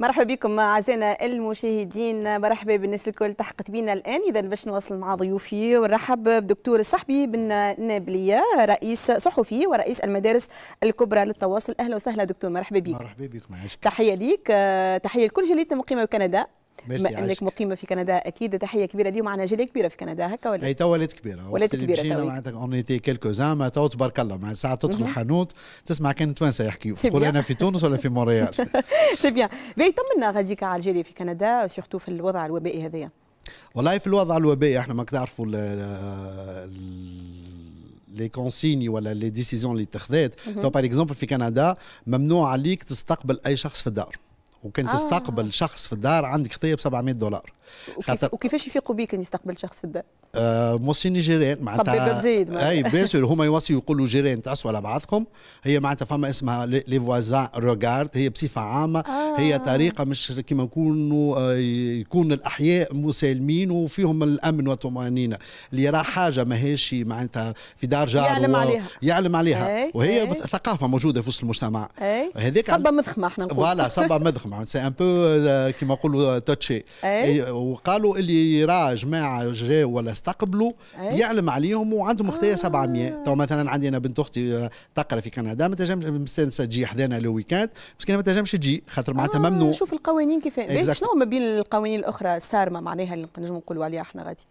مرحبا بكم اعزائنا المشاهدين مرحبا بالناس الكل تحقت بينا الان اذا باش نواصل مع ضيوفي ونرحب بدكتور الصحبي بن نابليه رئيس صحفي ورئيس المدارس الكبرى للتواصل اهلا وسهلا دكتور مرحبا بك مرحبا بكم تحيه ليك آه، تحيه لكل جاليتنا مقيمه بكندا ميرسي انك مقيمه في كندا اكيد تحيه كبيره اليوم عندنا جاليه كبيره في كندا هكا ولا اي تو ولات كبيره ولات كبيره جينا معناتها اون ايتي كيلكو زعما تو تبارك الله مع ساعه تدخل الحانوت تسمع كان توانسه يحكيوا تقول انا في تونس ولا في مونريال سي بيان باهي طمنا غاديك على الجاليه في كندا سيرتو في الوضع الوبائي هذايا والله في الوضع الوبائي احنا ما تعرفوا لي كونسيني ولا لي ديسيزيون اللي اتخذات تو باغ اكزومبل في كندا ممنوع عليك تستقبل اي شخص في الدار وكان آه. تستقبل شخص في الدار عندك خطيه ب 700 دولار خاطر وكيفاش يفيقوا بيك ان يستقبل شخص في الدار؟ آه، موصي جيران معناتها بتزيد اي بيان سور هما يوصيوا يقولوا جيران تعصوا على بعضكم هي معناتها فما اسمها لي فوازان روغارد هي بصفه عامه آه. هي طريقه مش كيما نكونوا آه، يكون الاحياء مسالمين وفيهم الامن والطمانينه اللي راه حاجه ماهيش معناتها في دار جار يعلم و... عليها يعلم عليها وهي أي. ثقافه موجوده في وسط المجتمع هذيك صبه عن... مضخمه احنا نقول فوالا صبه مضخمه سي ان بو كيما نقولوا توتشي وقالوا اللي راه جماعه جاو ولا يستقبلوا إيه؟ يعلم عليهم وعندهم اختيا آه. 700 تو مثلا عندي انا بنت اختي آه، تقرا في كندا ما تنجمش مستانسه تجي حدانا لو ويكاند مسكينه ما تنجمش تجي خاطر معناتها آه ممنوع شوف القوانين كيف شنو ما بين القوانين الاخرى الصارمه معناها اللي نجم نقولوا عليها احنا غادي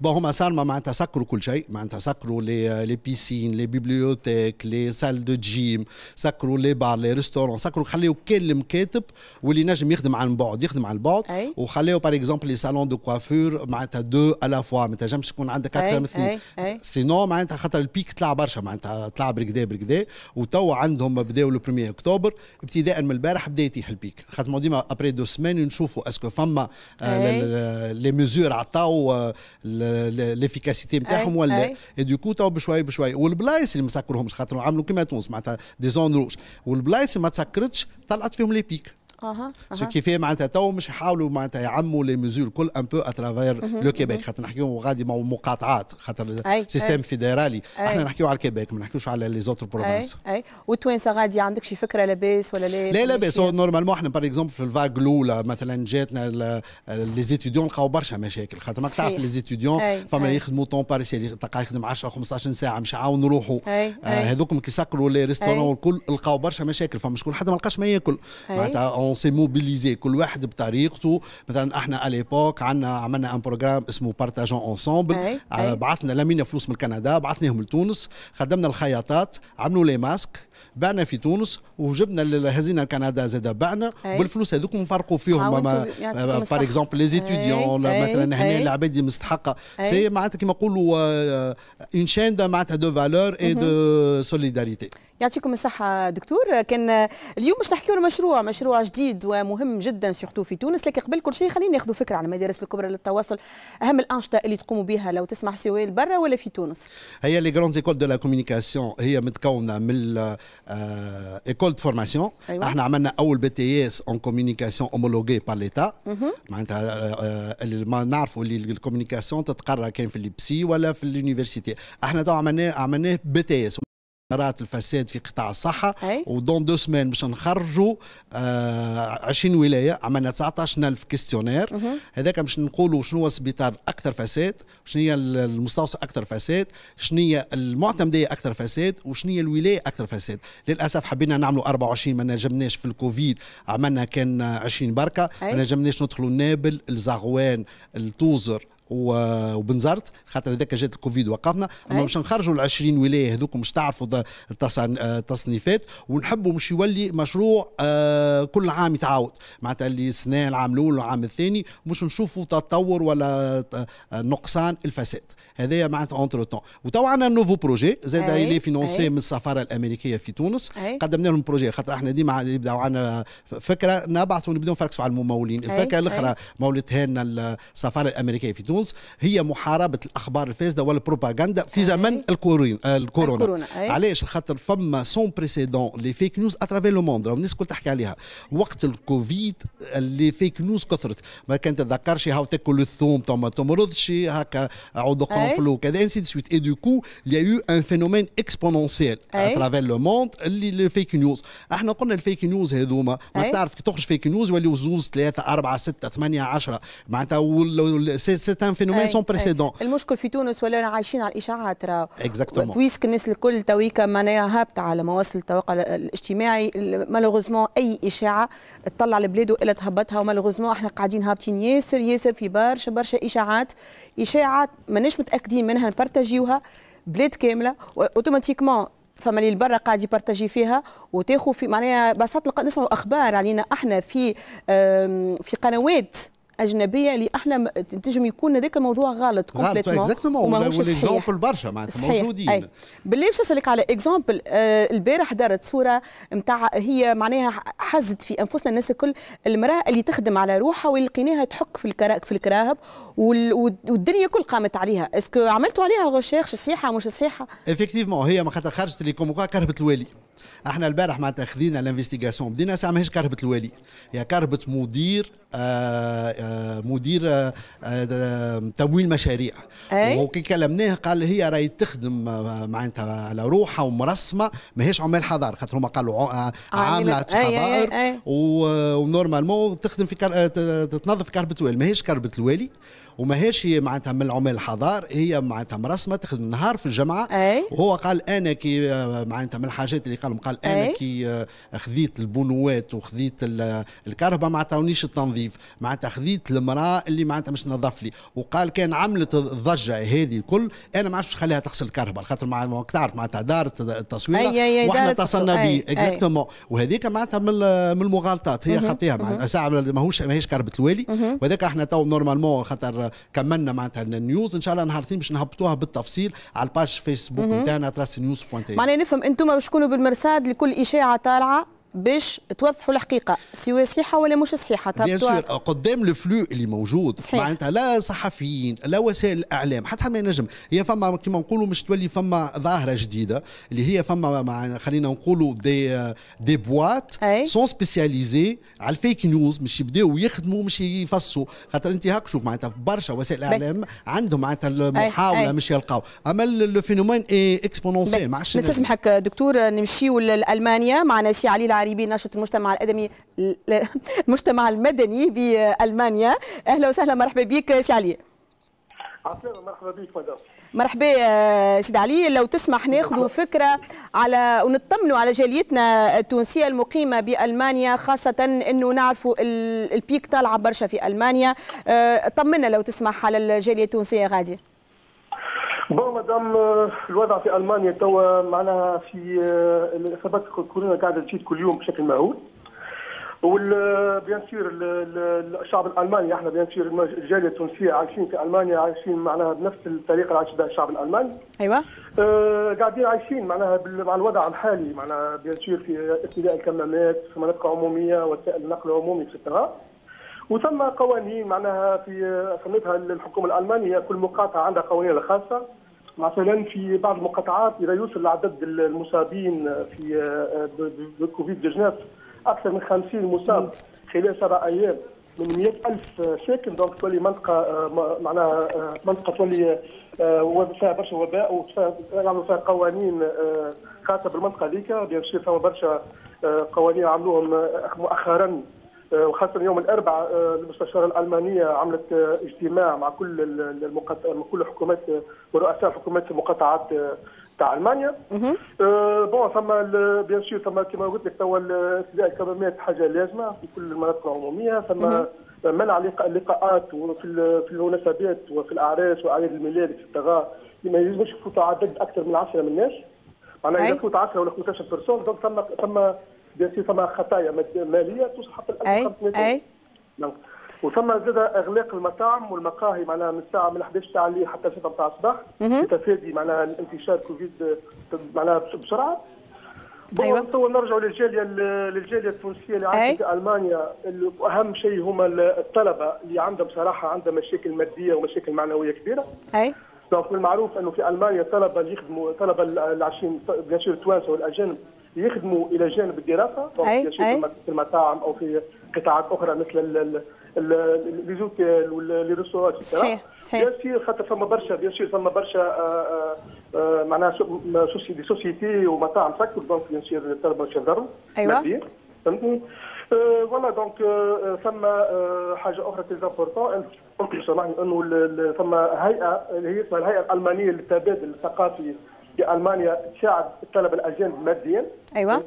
بون هما صارمه معناتها سكروا كل شيء معناتها سكروا لي آه، لي بيسين لي بيبليوتيك لي سال دو جيم سكروا لي بار لي ريستورون سكروا خليو كل المكاتب واللي نجم يخدم عن بعد يخدم عن بعد وخليو باغ اكزومبل لي سالون دو كوافور معناتها دو على فوا ما تنجمش تكون عندك اكثر من اثنين سينو معناتها خاطر البيك طلع برشا معناتها طلع بركدا بركدا وتوا عندهم بداوا لو 1 اكتوبر ابتداء من البارح بدا يطيح البيك خاطر ديما ابري دو سمان نشوفوا اسكو فما لي ميزور عطاو ليفيكاسيتي نتاعهم ولا اي دوكو تو بشوي بشوي والبلايص اللي ما سكرهمش خاطر عملوا كيما تونس معناتها دي زون روج والبلايص اللي ما تسكرتش طلعت فيهم لي بيك اها سو كي في معناتها تو مش يحاولوا معناتها يعموا لي ميزور كل ان بو اترافير لو كيبيك خاطر نحكيو غادي مقاطعات خاطر سيستيم فيدرالي احنا نحكيو على الكيبيك ما نحكيوش على لي زوتر بروفانس اي والتوانسه غادي عندك شي فكره لاباس ولا لا لا لاباس نورمالمون احنا باغ اكزومبل في الفاغ الاولى مثلا جاتنا لي زيتيديون لقاو برشا مشاكل خاطر ما تعرف لي زيتيديون فما يخدموا طون باريسيال تلقاه يخدم 10 15 ساعه مش عاون نروحوا آه، هذوك كي سكروا لي ريستورون الكل لقاو برشا مشاكل فما شكون حتى ما لقاش ما ياكل معناتها اون سي موبيليزي كل واحد بطريقته مثلا احنا ليبوك عندنا عملنا ان بروجرام اسمه بارتاجون اونسومبل آه، بعثنا لمينا فلوس من كندا بعثناهم لتونس خدمنا الخياطات عملوا لي ماسك بعنا في تونس وجبنا هزينا كندا زاد بعنا والفلوس هذوك نفرقوا فيهم بار اكزومبل لي زيتيديون مثلا هنا العباد اللي مستحقه سي معناتها كيما نقولوا اون آه، شين آه، معناتها دو فالور اي دو سوليداريتي يعطيكم الصحة دكتور كان اليوم باش نحكيو على مشروع مشروع جديد ومهم جدا سيختو في تونس لكن قبل كل شيء خلينا ناخذ فكرة على المدارس الكبرى للتواصل أهم الأنشطة اللي تقوموا بها لو تسمح سواء برا ولا في تونس هي لي كروند ايكول دو لا كوميونيكاسيون هي متكونة من ايكول دو فورماسيون احنا عملنا أول بي تي اس اون كوميونيكاسيون اومولوغي بار ليتا معناتها آه، ما نعرفوا اللي الكوميونيكاسيون تتقرا كان في البسي ولا في اليونيفرسيتي احنا تو عملناه عملناه بي تي اس مرات الفساد في قطاع الصحة أي. ودون دو سمان باش نخرجوا آه 20 ولاية عملنا 19000 كيستيونير هذاك باش نقولوا شنو هو السبيطار أكثر فساد شنو هي المستوصف أكثر فساد شنو هي المعتمدية أكثر فساد وشنو هي الولاية أكثر فساد للأسف حبينا نعملوا 24 ما نجمناش في الكوفيد عملنا كان 20 بركة ما نجمناش ندخلوا نابل الزغوان التوزر وبنزرت خاطر هذاك جات الكوفيد وقفنا اما باش نخرجوا ال 20 ولايه هذوك باش تعرفوا التصنيفات آه، ونحبوا باش يولي مشروع آه، كل عام يتعاود معناتها اللي سنه العام الاول والعام الثاني باش نشوفوا تطور ولا آه، نقصان الفساد هذايا معناتها اونتر تون وتو عندنا نوفو بروجي زاد اللي فينونسي من السفاره الامريكيه في تونس قدمنا لهم بروجي خاطر احنا ديما يبداو عندنا فكره نبعثوا نبداو نفركسوا على الممولين الفكره الاخرى مولتها لنا السفاره الامريكيه في تونس 2011 هي محاربه الاخبار الفاسده والبروباغندا في زمن الكورونا آه، الكورونا, علاش خاطر فما سون بريسيدون لي فيك نيوز اترافير لو موند الناس الكل تحكي عليها وقت الكوفيد اللي فيك نيوز كثرت ما كان تذكرش هاو تاكل الثوم ما تمرضش هكا عود قنفلو وكذا انسي دو سويت اي لي يو ان فينومين اكسبونونسيال اترافير لو موند اللي الفيك نيوز احنا قلنا الفيك نيوز هذوما ما تعرف كي تخرج فيك نيوز يوليو زوز ثلاثه اربعه سته ثمانيه عشره معناتها سي ان فينومين سون بريسيدون المشكل في تونس ولا عايشين على الاشاعات راه اكزاكتومون بويسك الناس الكل تويكا معناها هابطه على مواصل التواقع الاجتماعي مالوغوزمون اي اشاعه تطلع البلاد والا تهبطها ومالوغوزمون احنا قاعدين هابطين ياسر ياسر في برشا برشا اشاعات اشاعات ماناش متاكدين منها نبارتاجيوها بلاد كامله اوتوماتيكمون فما اللي برا قاعد يبارتاجي فيها وتاخذ في معناها بساط نسمعوا اخبار علينا احنا في في قنوات اجنبيه اللي احنا تنجم يكون هذاك الموضوع غلط كومبليتوم غلط اكزاكتومون برشا معناتها موجودين بالله باش نسالك على اكزامبل آه، البارح دارت صوره نتاع هي معناها حزت في انفسنا الناس الكل المراه اللي تخدم على روحها ولقيناها تحك في الكراك في الكراهب والدنيا كل قامت عليها اسكو عملتوا عليها غوشيرش صحيحه مش صحيحه افكتيفمون هي ما خاطر خرجت كومبوكا كرهبت الوالي احنا البارح معناتها خذينا الانفستيغاسيون بدينا ساعه ماهيش كهربه الولي هي كهربه مدير آآ آه، آآ آه، مدير آه، تمويل مشاريع وكي كلمناه قال هي راهي تخدم معناتها على روحها ومرسمه ماهيش عمال حضار خاطر هما قالوا عامله حضار ونورمالمون تخدم في كار... تنظف كرهبه الوالي ماهيش كهربه الوالي وماهيش هي معناتها من العمال الحضار هي معناتها مرسمه تخدم نهار في الجمعه أي. وهو قال انا كي آه، معناتها من الحاجات اللي قالهم قال انا أي. كي آه، خذيت البنوات وخذيت الكهرباء ما عطاونيش التنظيف معناتها خذيت المراه اللي معناتها مش نظف لي وقال كان عملت الضجه هذه الكل انا ما عرفتش نخليها تغسل الكهرباء خاطر مع تعرف معناتها دار التصوير واحنا اتصلنا به اكزاكتومون وهذيك معناتها من المغالطات هي خطيها معناتها ساعه ماهوش ماهيش كهرباء الوالي وهذاك احنا تو نورمالمون خاطر كملنا معناتها النيوز ان شاء الله نهار الاثنين باش نهبطوها بالتفصيل على الباج فيسبوك نتاعنا تراس نيوز بوانتي معناها نفهم انتم باش تكونوا بالمرصاد لكل اشاعه طالعه باش توضحوا الحقيقه سواء صحيحه ولا مش صحيحه بيان طيب سور قدام الفلو اللي موجود معناتها لا صحفيين لا وسائل الاعلام حتى ما ينجم هي فما كما نقولوا مش تولي فما ظاهره جديده اللي هي فما خلينا نقولوا دي دي بواط سون سبيسياليزي على الفيك نيوز مش يبداو يخدموا مش يفصوا خاطر انت هاك شوف معناتها برشا وسائل الاعلام عندهم معناتها المحاوله مش يلقاو اما الفينومين اي اكسبونونسيال ما عادش نسمحك دكتور نمشيو لالمانيا معنا سي علي الشعري بناشط المجتمع الادمي المجتمع المدني بالمانيا اهلا وسهلا مرحبا بك سي علي مرحبا بك مدام مرحبا آه، سيد علي لو تسمح ناخذ فكره على ونطمنوا على جاليتنا التونسيه المقيمه بالمانيا خاصه انه نعرفوا البيك طالعه برشا في المانيا آه، طمنا لو تسمح على الجاليه التونسيه غادي بون مدام euh, الوضع في المانيا توا معناها في آه، الاصابات الكورونا قاعده تزيد كل يوم بشكل مهول وبيان سير آه، الشعب الالماني احنا بيان سير الجاليه التونسيه عايشين في المانيا عايشين معناها بنفس الطريقه اللي عايش بها الشعب الالماني ايوه آه قاعدين عايشين معناها مع الوضع الحالي معناها بيان سير في ارتداء الكمامات في مناطق عموميه وسائل النقل العمومي اكسترا وثم قوانين معناها في صنفها الحكومه الالمانيه كل مقاطعه عندها قوانين خاصه مثلا في بعض المقاطعات اذا يوصل عدد المصابين في بالكوفيد 19 اكثر من 50 مصاب خلال سبع ايام من 100 ألف ساكن دونك تولي منطقة معناها منطقة تولي فيها برشا وباء وعملوا فيها قوانين خاصة بالمنطقة هذيك بيان سور فما برشا قوانين عملوهم مؤخرا آه، وخاصه يوم الاربعاء آه، المستشاره الالمانيه عملت آه، اجتماع مع كل المقط... كل حكومات ورؤساء حكومات المقاطعات تاع المانيا بون ثم بيان سور ثم كما قلت لك توا الكمامات حاجه لازمه في كل المناطق العموميه ثم منع اللقاءات وفي في المناسبات وفي الاعراس واعياد الميلاد etc ما يلزمش يفوتوا عدد اكثر من 10 من الناس معناها اذا فوت 10 ولا 15 بيرسون دونك ثم ثم بيان ثم خطايا ماليه تسحق الان اي اي نعم. وثم زاد اغلاق المطاعم والمقاهي معناها من الساعه من 11 تاع الليل حتى 6 تاع الصباح لتفادي معناها الانتشار كوفيد معناها بسرعه ايوه تو نرجعوا للجاليه للجاليه التونسيه اللي عايشه في المانيا اهم شيء هما الطلبه اللي عندهم صراحه عندهم مشاكل ماديه ومشاكل معنويه كبيره اي دونك نعم، من المعروف انه في المانيا الطلبه اللي يخدموا طلبه العايشين بيان سور التوانسه والاجانب يخدموا الى جانب الدراسه أي أي. في المطاعم او في قطاعات اخرى مثل لي زوتيل ولا لي ريستورات صحيح صحيح بيان خاطر فما برشا بيان سور فما برشا آه، آه، آه، معناها سوسيتي سوسيتي ومطاعم تكبر دونك بيان سور تربى باش يضروا ايوا فهمتني فوالا دونك ثم حاجه اخرى تيز امبورتون سامحني انه ثم هيئه اللي هي اسمها الهيئه الالمانيه للتبادل الثقافي في المانيا تساعد الطلبه الاجانب ماديا ايوه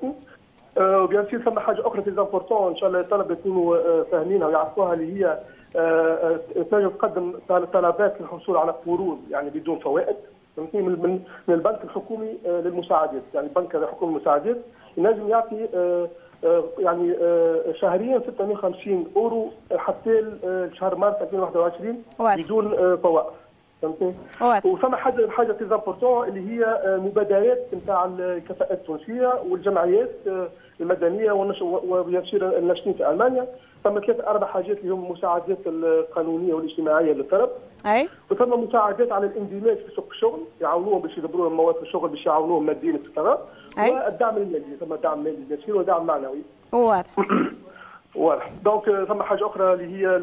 آه، وبيان سير ثم حاجه اخرى في زامبورتون ان شاء الله الطلبه يكونوا آه، فاهمينها ويعرفوها اللي هي آه، تنجم تقدم طلبات للحصول على قروض يعني بدون فوائد فهمتني من من البنك الحكومي للمساعدات يعني البنك الحكومي للمساعدات ينجم يعطي يعني شهريا 650 اورو حتى لشهر مارس 2021 بدون فوائد فهمتني؟ وثم حاجه حاجه تيزامبورتون اللي هي آه، مبادرات نتاع الكفاءات التونسيه والجمعيات آه، المدنيه وبيان الناشطين في المانيا ثم ثلاث اربع حاجات اللي هم مساعدات القانونيه والاجتماعيه للطلب اي وثم مساعدات على الاندماج في سوق الشغل يعاونوهم باش يدبروا لهم مواد في الشغل باش يعاونوهم ماديا في الطلب والدعم المالي ثم دعم مالي ودعم معنوي واضح واضح دونك آه، ثم حاجه اخرى اللي هي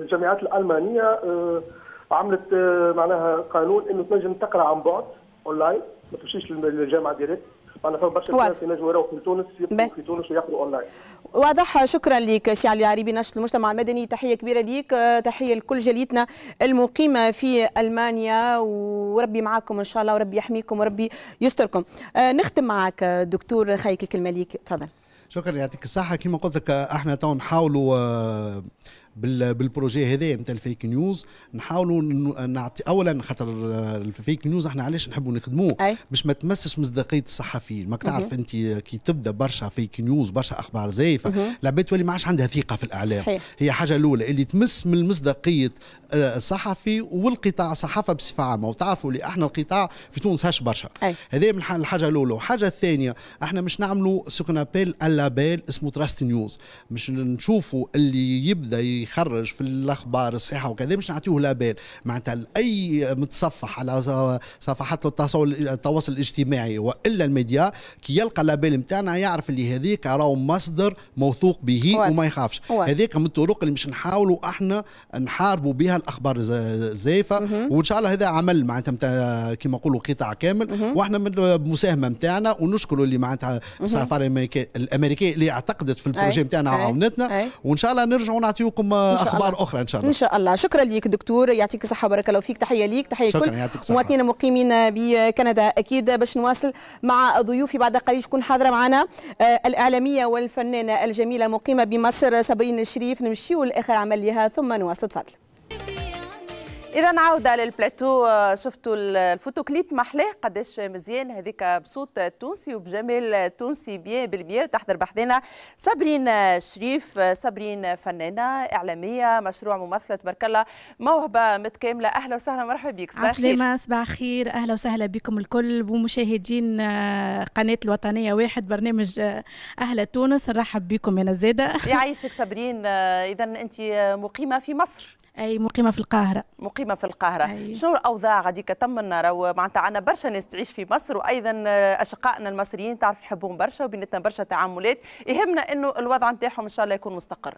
الجامعات الالمانيه آه، عملت آه، معناها قانون انه تنجم تقرا عن بعد اونلاين ما تمشيش للجامعه ديريكت معناها فما برشا ناس ينجموا يراو في تونس في تونس ويقروا اونلاين واضح شكرا لك سي علي العريبي ناشط المجتمع المدني تحيه كبيره ليك تحيه لكل جاليتنا المقيمه في المانيا وربي معاكم ان شاء الله وربي يحميكم وربي يستركم نختم معك دكتور خيك الكلمه ليك تفضل شكرا يعطيك الصحه كما قلت لك احنا تو نحاولوا آه، بالبروجي هذا نتاع الفيك نيوز نحاولوا نعطي اولا خاطر الفيك نيوز احنا علاش نحبوا نخدموه باش ما تمسش مصداقيه الصحفيين ماك تعرف انت كي تبدا برشا فيك نيوز برشا اخبار زايفه العباد تولي ما عادش عندها ثقه في الاعلام صحيح. هي حاجه الاولى اللي تمس من مصداقيه آه، الصحفي والقطاع الصحافه بصفه عامه وتعرفوا اللي احنا القطاع في تونس هاش برشا هذا من الحاجه الاولى والحاجه الثانيه احنا مش نعملوا سكون الابيل اللابيل اسمه تراست نيوز مش نشوفوا اللي يبدا يخرج في الاخبار الصحيحه وكذا باش نعطيوه لابال معناتها اي متصفح على صفحات التواصل الاجتماعي والا الميديا كي يلقى لابال نتاعنا يعرف اللي هذيك راهو مصدر موثوق به وما يخافش هذيك من الطرق اللي باش نحاولوا احنا نحاربوا بها الاخبار الزائفه وان شاء الله هذا عمل معناتها كما نقولوا قطاع كامل واحنا من المساهمه نتاعنا ونشكروا اللي معناتها السفاره الامريكيه اللي اعتقدت في البروجي نتاعنا وعاونتنا وان شاء الله نرجعوا نعطيوكم اخبار اخرى ان شاء الله ان شاء الله شكرا لك دكتور يعطيك الصحه وبارك الله فيك تحيه ليك تحيه لكل مواطنين مقيمين بكندا اكيد باش نواصل مع ضيوفي بعد قليل تكون حاضره معنا آه، الاعلاميه والفنانه الجميله المقيمه بمصر صابرين الشريف نمشيو لاخر عمل لها ثم نواصل تفضل اذا عوده للبلاتو آه، شفتوا الفوتو كليب محلاه قداش مزيان هذيك بصوت تونسي وبجمال تونسي بيان بالبيان تحضر بحذنا صابرين شريف آه، صابرين فنانه اعلاميه مشروع ممثله تبارك الله موهبه متكامله اهلا وسهلا مرحبا بك صباح الخير صباح الخير اهلا وسهلا بكم الكل ومشاهدين آه، قناه الوطنيه واحد برنامج اهل تونس نرحب بكم انا زاده يعيشك صابرين اذا انت مقيمه في مصر اي مقيمه في القاهره مقيمه في القاهره أي. أيوة. شنو الاوضاع غادي تمنا راهو معناتها عندنا برشا ناس تعيش في مصر وايضا اشقائنا المصريين تعرف يحبهم برشا وبيناتنا برشا تعاملات يهمنا انه الوضع نتاعهم ان شاء الله يكون مستقر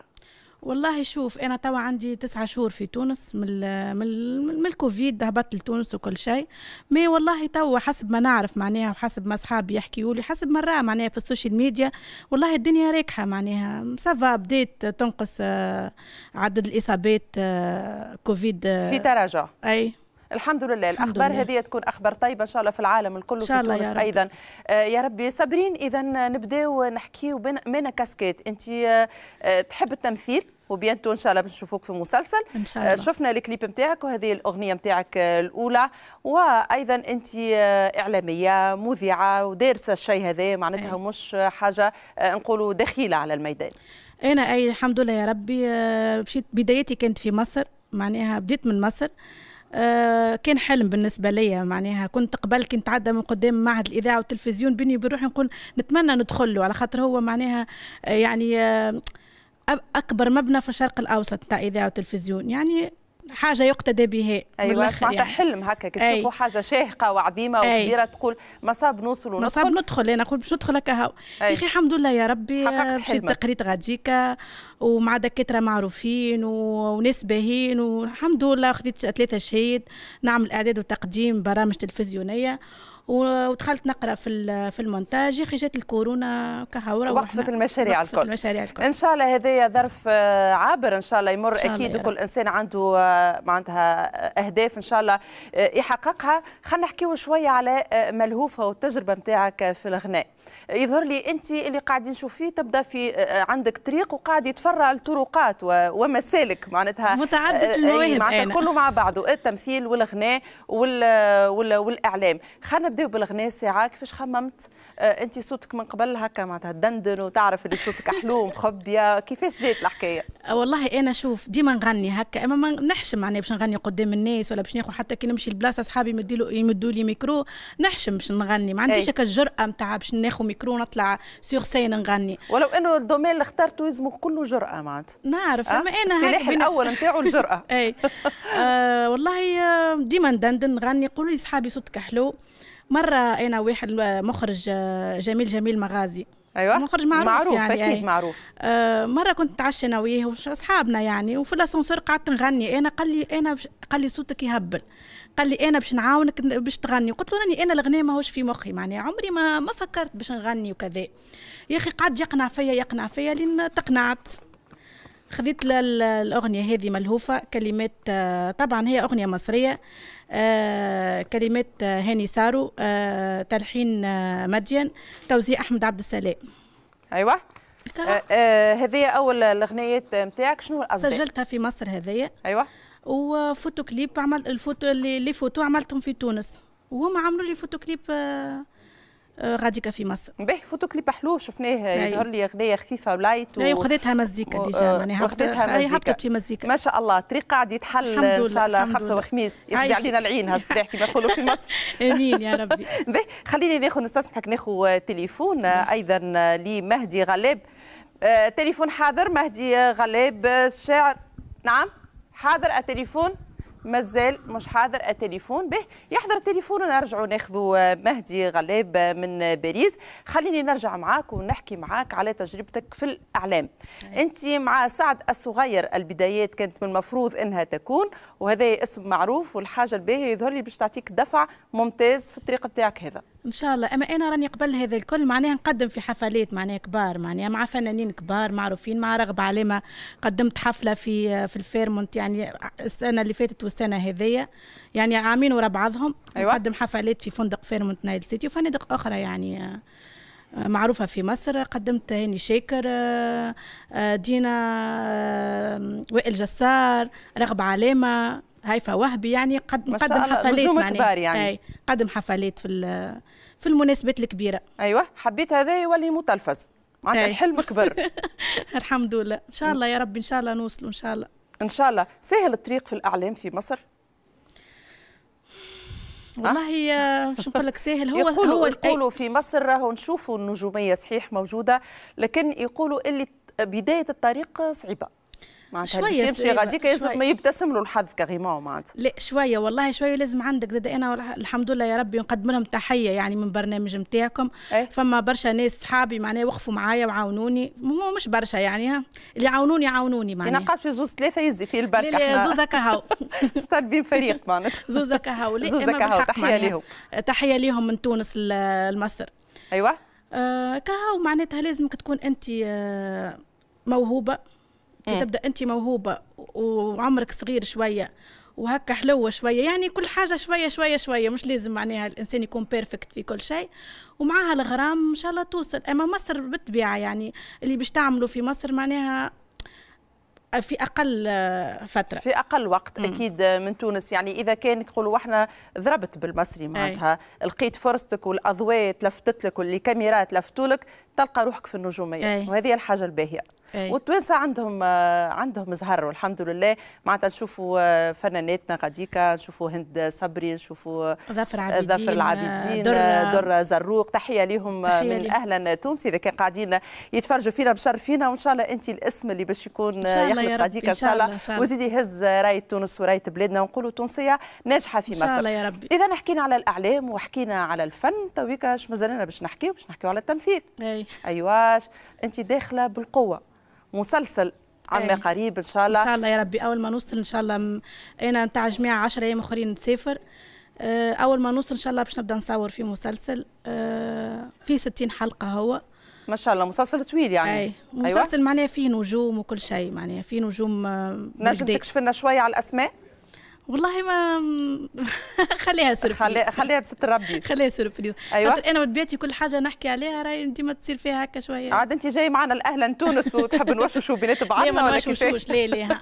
والله شوف انا توا عندي تسعة شهور في تونس من من, من الكوفيد هبطت لتونس وكل شيء مي والله توا حسب ما نعرف معناها وحسب ما اصحابي يحكيوا لي حسب ما معناها في السوشيال ميديا والله الدنيا راكحه معناها سافا بديت تنقص آه، عدد الاصابات آه، كوفيد آه، في تراجع اي الحمد لله الاخبار هذه تكون اخبار طيبه ان شاء الله في العالم الكل في تونس يا ايضا آه، يا ربي صابرين اذا نبداو نحكيو من كاسكيت انت آه، تحب التمثيل وبيانتو ان شاء الله بنشوفوك في مسلسل ان شاء الله آه، شفنا الكليب نتاعك وهذه الاغنيه نتاعك الاولى وايضا انت اعلاميه مذيعه ودارسه الشيء هذا معناتها إيه. مش حاجه نقولوا دخيله على الميدان انا اي الحمد لله يا ربي مشيت بدايتي كانت في مصر معناها بديت من مصر آه، كان حلم بالنسبة لي معناها كنت قبل كنت عدى من قدام معهد الإذاعة والتلفزيون بيني وبين روحي نقول نتمنى ندخل له على خاطر هو معناها آه، يعني آه، أكبر مبنى في الشرق الأوسط تاع إذاعة وتلفزيون يعني حاجه يقتدى بها ايوه معناتها يعني. حلم هكا كي تشوفوا حاجه شاهقه وعظيمه وكبيره تقول مصاب نوصل ونصل مصاب ندخل انا نقول باش ندخل هكا هو يا اخي الحمد لله يا ربي مشيت تقريت غاديكا ومع دكاتره معروفين وناس باهين والحمد لله خديت ثلاثه شهيد نعمل اعداد وتقديم برامج تلفزيونيه ودخلت نقرا في في المونتاج يا اخي جات الكورونا كهورا وقفت المشاريع الكل المشاريع الكل ان شاء الله هذايا ظرف آه، عابر ان شاء الله يمر شاء الله اكيد وكل انسان عنده آه، معناتها آه، اهداف ان شاء الله يحققها خلينا نحكيو شويه على ملهوفه والتجربه نتاعك في الغناء يظهر لي انت اللي قاعدين نشوف فيه تبدا في آه، آه، عندك طريق وقاعد يتفرع الطرقات ومسالك معناتها آه، متعدد المواهب معناتها أنا. كله مع بعضه التمثيل والغناء وال والاعلام خلينا نبداو بالغناء ساعه كيفاش خممت انت صوتك من قبل هكا معناتها دندن وتعرف اللي صوتك حلو مخبيه كيفاش جات الحكايه أه، والله انا شوف ديما نغني هكا اما ما نحشم معناها باش نغني قدام الناس ولا باش ناخذ حتى كي نمشي لبلاصه اصحابي يمدوا يمدوا لي ميكرو نحشم باش نغني ما عنديش إيه. هكا الجراه نتاع باش ناخذ ميكرو ونطلع سيغ سين نغني ولو انه الدومين اللي اخترته يلزم كله جراه معناتها نعرف أه؟ اما انا السلاح الاول نتاعو الجراه اي آه والله أه، ديما ندندن نغني يقولوا لي صحابي صوتك حلو مره انا واحد مخرج أه، جميل جميل مغازي ايوه مخرج معروف معروف يعني اكيد يعني. معروف آه مره كنت نتعشى انا وياه واصحابنا يعني وفي الاسانسور قعدت نغني انا قال لي انا بش... قال لي صوتك يهبل قال لي انا باش نعاونك باش تغني قلت له راني انا الغناء ماهوش في مخي معناها عمري ما ما فكرت باش نغني وكذا يا اخي قعد يقنع فيا يقنع فيا لين تقنعت خذيت الأغنية هذه ملهوفة كلمات آه، طبعا هي أغنية مصرية آه، كلمات آه، هاني سارو تلحين مدين توزيع أحمد عبد السلام أيوة هذه أول الأغنيات نتاعك شنو الأصداء؟ سجلتها في مصر هذية أيوة وفوتو كليب عمل الفوتو اللي فوتو عملتهم في تونس وهما عملوا لي فوتو كليب غاديك في مصر باهي فوتو كليب حلو شفناه يظهر لي اغنيه خفيفه ولايت و... وخذتها مزيكا ديجا معناها آه، وخذتها مزيكا في مزيكا ما شاء الله طريق قاعد يتحل ان شاء الله خمسه وخميس يفزي علينا العين هالصباح كما نقولوا في مصر امين يا ربي باهي خليني ناخذ نستسمحك ناخذ تليفون ايضا لمهدي غلاب آه، تليفون حاضر مهدي غلاب الشاعر نعم حاضر التليفون مازال مش حاضر التليفون به يحضر التليفون ونرجع ناخذ آه، مهدي غلاب آه، من باريس خليني نرجع معاك ونحكي معاك على تجربتك في الاعلام أيوة. انت مع سعد الصغير البدايات كانت من المفروض انها تكون وهذا اسم معروف والحاجه الباهيه يظهر لي باش تعطيك دفع ممتاز في الطريق بتاعك هذا ان شاء الله اما انا راني قبل هذا الكل معناها نقدم في حفلات معناها كبار معناها مع فنانين كبار معروفين مع رغب علامه قدمت حفله في في الفيرمونت يعني السنه اللي فاتت والسنه هذيا يعني عامين ورا بعضهم أيوة. نقدم حفلات في فندق فيرمونت نايل سيتي وفنادق اخرى يعني آه، معروفة في مصر قدمت هاني شاكر آه، آه، دينا وائل جسار رغب علامة هيفا وهبي يعني قد نقدم حفلات يعني, يعني. أي قدم حفلات في في المناسبات الكبيره ايوه حبيت هذا يولي متلفز معناتها الحلم كبر الحمد لله ان شاء الله يا ربي ان شاء الله نوصلوا ان شاء الله ان شاء الله سهل الطريق في الاعلام في مصر والله باش نقول لك ساهل هو يقولوا هو يقولوا في مصر راهو نشوفوا النجوميه صحيح موجوده لكن يقولوا اللي بدايه الطريق صعيبه معناتها شويه يمشي غاديك لازم ما يبتسم له الحظ كغيمون معناتها لا شويه والله شويه لازم عندك زاد انا الحمد لله يا ربي نقدم لهم تحيه يعني من برنامج نتاعكم ايه؟ فما برشا ناس صحابي معناها وقفوا معايا وعاونوني مش برشا يعني اللي عاونوني عاونوني معناها نقابش زوز ثلاثه يزي في البركه احنا زوز هكا بين فريق معناتها زوز هكا زوز هكا تحيه ليهم تحيه ليهم من تونس لمصر ايوه آه كهو معناتها لازمك تكون انت آه موهوبه كي إيه. تبدا انت موهوبه وعمرك صغير شويه وهكا حلوه شويه يعني كل حاجه شويه شويه شويه مش لازم معناها الانسان يكون بيرفكت في كل شيء ومعها الغرام ان شاء الله توصل اما مصر بالطبيعه يعني اللي باش تعملوا في مصر معناها في اقل فتره في اقل وقت م. اكيد من تونس يعني اذا كان يقولوا احنا ضربت بالمصري معناتها لقيت فرصتك والاضواء تلفتت لك والكاميرات لفتوا لك تلقى روحك في النجوميه وهذه الحاجه الباهيه أي. والتوانسه عندهم آه، عندهم زهر والحمد لله معناتها نشوفوا آه، فناناتنا غاديكا نشوفوا هند صبري نشوفوا آه، ظفر العابدين ظفر العابدين در, در زروق تحيه لهم من لي. اهلا تونسي اذا كان قاعدين يتفرجوا فينا مشرفينا وان شاء الله انت الاسم اللي باش يكون يخلط غاديكا ان شاء الله وزيد يهز رايه تونس ورايه بلادنا ونقولوا تونسيه ناجحه في مصر ان شاء الله يا ربي اذا حكينا على الاعلام وحكينا على الفن تويكا اش مازالنا باش نحكيو باش نحكيو على التمثيل أي. ايواش انت داخله بالقوه مسلسل عما إيه. قريب ان شاء الله ان شاء الله يا ربي اول ما نوصل ان شاء الله م... انا نتاع جميع 10 ايام اخرين نسافر آه، اول ما نوصل ان شاء الله باش نبدا نصور آه، في مسلسل في 60 حلقه هو ما شاء الله مسلسل طويل يعني اي أيوة. مسلسل أيوة. معناها فيه نجوم وكل شيء معناها فيه نجوم آه، نجم تكشف لنا شويه على الاسماء والله ما خليها سربريز خلي... خليها بست ربي خليها سربريز ايوه انا وطبيعتي كل حاجه نحكي عليها راهي ديما تصير فيها هكا شويه عاد انت جاي معنا الاهلا تونس وتحب نوشوشوا بينات بعضنا ولا نوشوشوش لا لا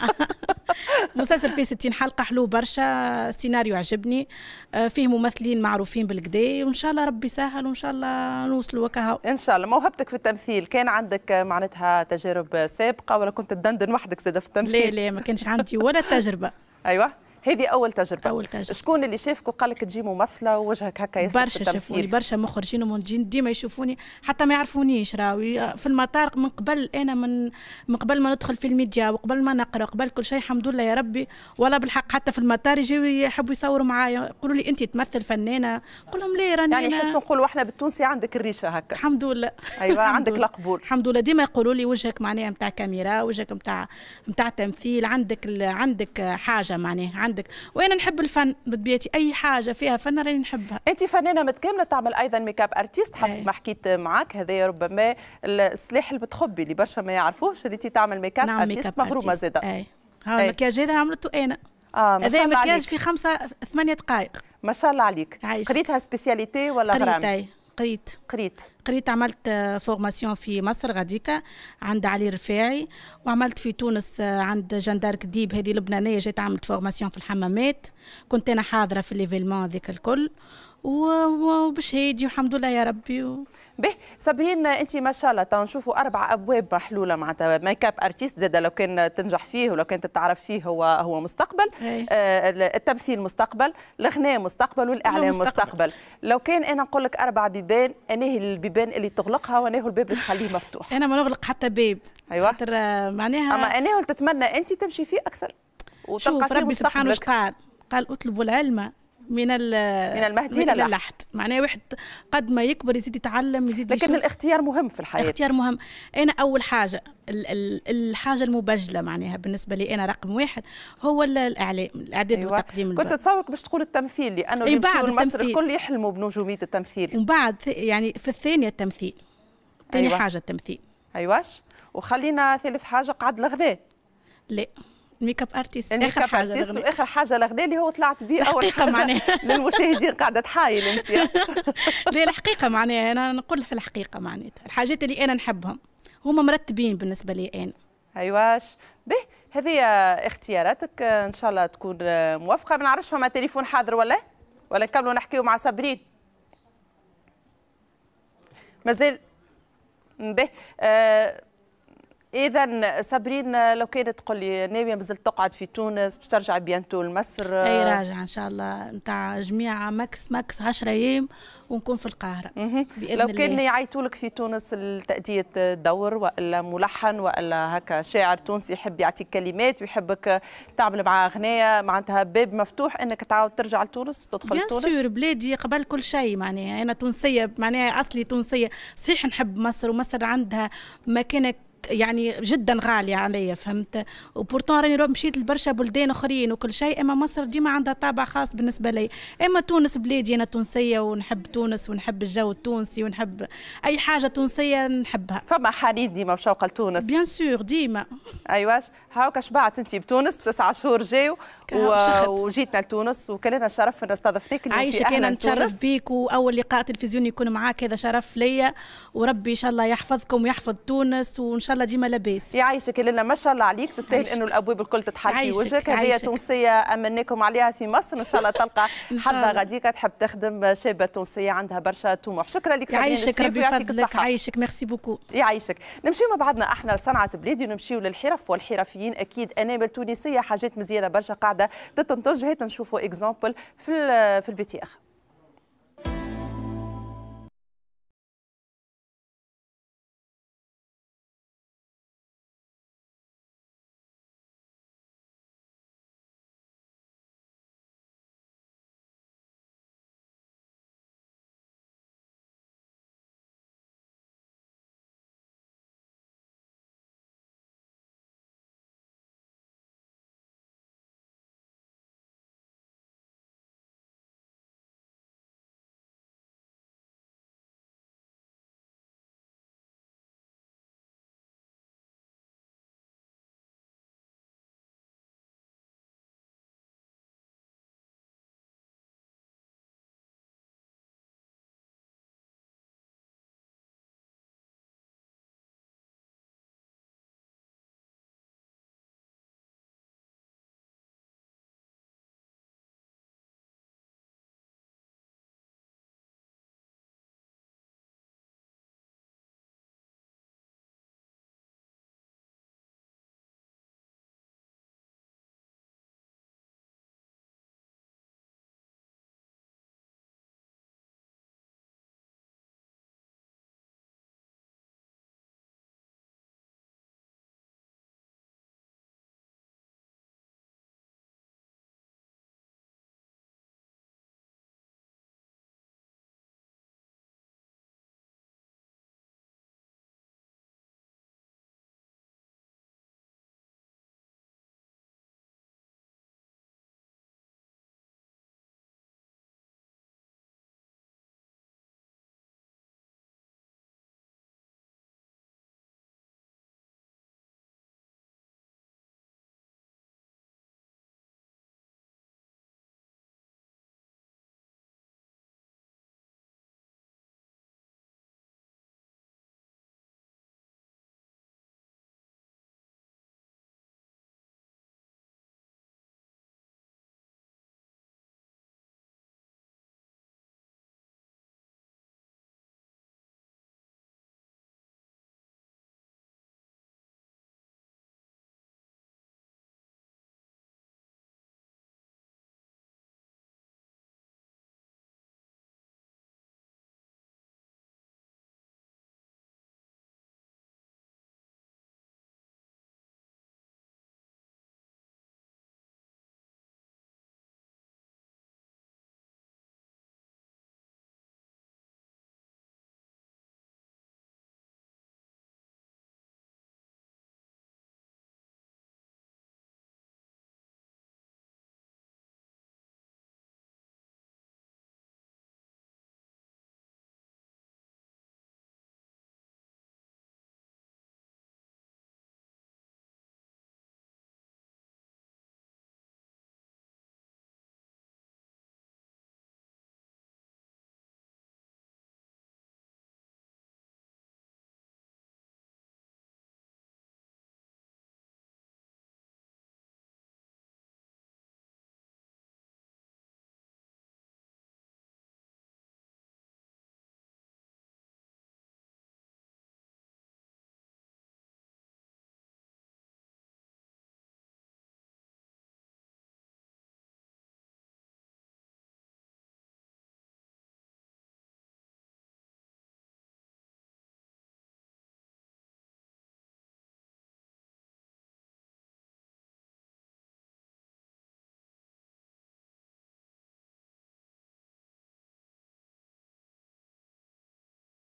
مسلسل فيه 60 حلقه حلو برشا سيناريو عجبني آه، فيه ممثلين معروفين بالكدا وان شاء الله ربي يسهل وان شاء الله نوصلوا وكهو ان شاء الله موهبتك في التمثيل كان عندك معناتها تجارب سابقه ولا كنت تدندن وحدك زاد في التمثيل لا لا ما كانش عندي ولا تجربه ايوه هذه اول تجربه اول تجربه شكون اللي شافك وقال لك تجي ممثله ووجهك هكا يسمع برشا شافوني برشا مخرجين ومنتجين ديما يشوفوني حتى ما يعرفونيش راوي في المطار من قبل انا من من قبل ما ندخل في الميديا وقبل ما نقرا وقبل كل شيء الحمد لله يا ربي ولا بالحق حتى في المطار يجيو يحبوا يصوروا معايا يقولوا لي انت تمثل فنانه نقول لهم لا راني يعني نحس نقولوا احنا بالتونسي عندك الريشه هكا الحمد لله ايوه عندك القبول الحمد لله ديما يقولوا لي وجهك معناها نتاع كاميرا وجهك نتاع نتاع تمثيل عندك عندك حاجه معناها عندك عندك وانا نحب الفن بطبيعتي اي حاجه فيها فن راني نحبها انت فنانه متكامله تعمل ايضا ميك اب ارتيست حسب ما حكيت معك هذا ربما السلاح المتخبي اللي برشا ما يعرفوش اللي انت تعمل ميك اب ارتيست مغرومه زاده اي ها المكياج هذا عملته انا اه هذا مكياج في خمسه ثمانيه دقائق ما شاء الله عليك عايشك. قريتها سبيسياليتي ولا غرام قريتها قريت قريت قريت عملت آه، فورماسيون في مصر غاديكا عند علي رفاعي وعملت في تونس آه، عند جندار كديب هذه لبنانيه جيت عملت فورماسيون في الحمامات كنت انا حاضره في ليفيلمون هذاك الكل وباش هادي والحمد لله يا ربي و... به صابرين انت ما شاء الله تو نشوفوا اربع ابواب محلوله معناتها ميك اب ارتيست زاد لو كان تنجح فيه ولو كانت تعرف فيه هو هو مستقبل آه التمثيل مستقبل الغناء مستقبل والاعلام مستقبل. مستقبل لو كان انا نقول لك اربع بيبان انا البيبان اللي تغلقها وانا الباب اللي تخليه مفتوح انا ما نغلق حتى باب ايوه خاطر آه، معناها اما انا تتمنى انت تمشي فيه اكثر وتلقى شوف فيه ربي سبحانه قال قال اطلبوا العلم من من المهد الى اللحد معناه واحد قد ما يكبر يزيد يتعلم يزيد لكن يشوف. الاختيار مهم في الحياه الاختيار مهم انا اول حاجه الحاجه المبجله معناها بالنسبه لي انا رقم واحد هو الاعلام الاعداد أيوة. والتقديم كنت تصورك باش تقول التمثيل لانه اللي بعد مصر الكل يحلموا بنجوميه التمثيل ومن بعد يعني في الثانيه التمثيل ثاني أيوة. حاجه التمثيل ايواش وخلينا ثالث حاجه قعد الغذاء لا الميك اب ارتيست اخر حاجه ارتيست واخر حاجه الاغنيه اللي هو طلعت بيه اول حاجه معناها. للمشاهدين قاعده تحايل انت ليه الحقيقه معناها انا نقول في الحقيقه معناتها الحاجات اللي انا نحبهم هما مرتبين بالنسبه لي انا ايواش به هذه اختياراتك ان شاء الله تكون موافقه ما نعرفش فما تليفون حاضر ولا ولا نكملوا نحكيو مع صابرين مازال به آه اذا صابرين لو كانت تقول لي ناويه مازلت تقعد في تونس باش ترجع بيانتو لمصر اي راجع ان شاء الله نتاع جميع ماكس ماكس 10 ايام ونكون في القاهره بإذن لو كان يعيطوا لك في تونس لتاديه دور والا ملحن والا هكا شاعر تونسي يحب يعطيك كلمات ويحبك تعمل معاه اغنيه معناتها باب مفتوح انك تعاود ترجع لتونس تدخل بيان سور بلادي قبل كل شيء معناها انا تونسيه معناها اصلي تونسيه صحيح نحب مصر ومصر عندها مكانه يعني جدا غاليه عليا فهمت وبورتون راني مشيت لبرشا بلدان اخرين وكل شيء اما مصر ديما عندها طابع خاص بالنسبه لي اما تونس بلادي انا تونسيه ونحب تونس ونحب الجو التونسي ونحب اي حاجه تونسيه نحبها فما حنين ديما وشوق لتونس بيان سور ديما ايواش هاوكا شبعت انت بتونس تسعة شهور جاو وجيتنا لتونس وكان لنا الشرف ان نستضيفك اليوم عايشك انا نتشرف بيك واول لقاء تلفزيوني يكون معاك هذا شرف ليا وربي ان شاء الله يحفظكم ويحفظ تونس وان شاء الله الله ديما لاباس يعيشك لنا ما شاء الله عليك تستاهل انه الابواب الكل تتحل في وجهك هذه تونسيه امناكم عليها في مصر ان شاء الله تلقى حبه غاديك تحب تخدم شابه تونسيه عندها برشا طموح شكرا لك يعيشك ربي يفضلك يعيشك ميرسي بوكو يعيشك نمشيو مع بعضنا احنا لصنعه بلادي ونمشيو للحرف والحرفيين اكيد انامل تونسيه حاجات مزيانه برشا قاعده تنتج هات نشوفوا اكزامبل في في الفيتيخ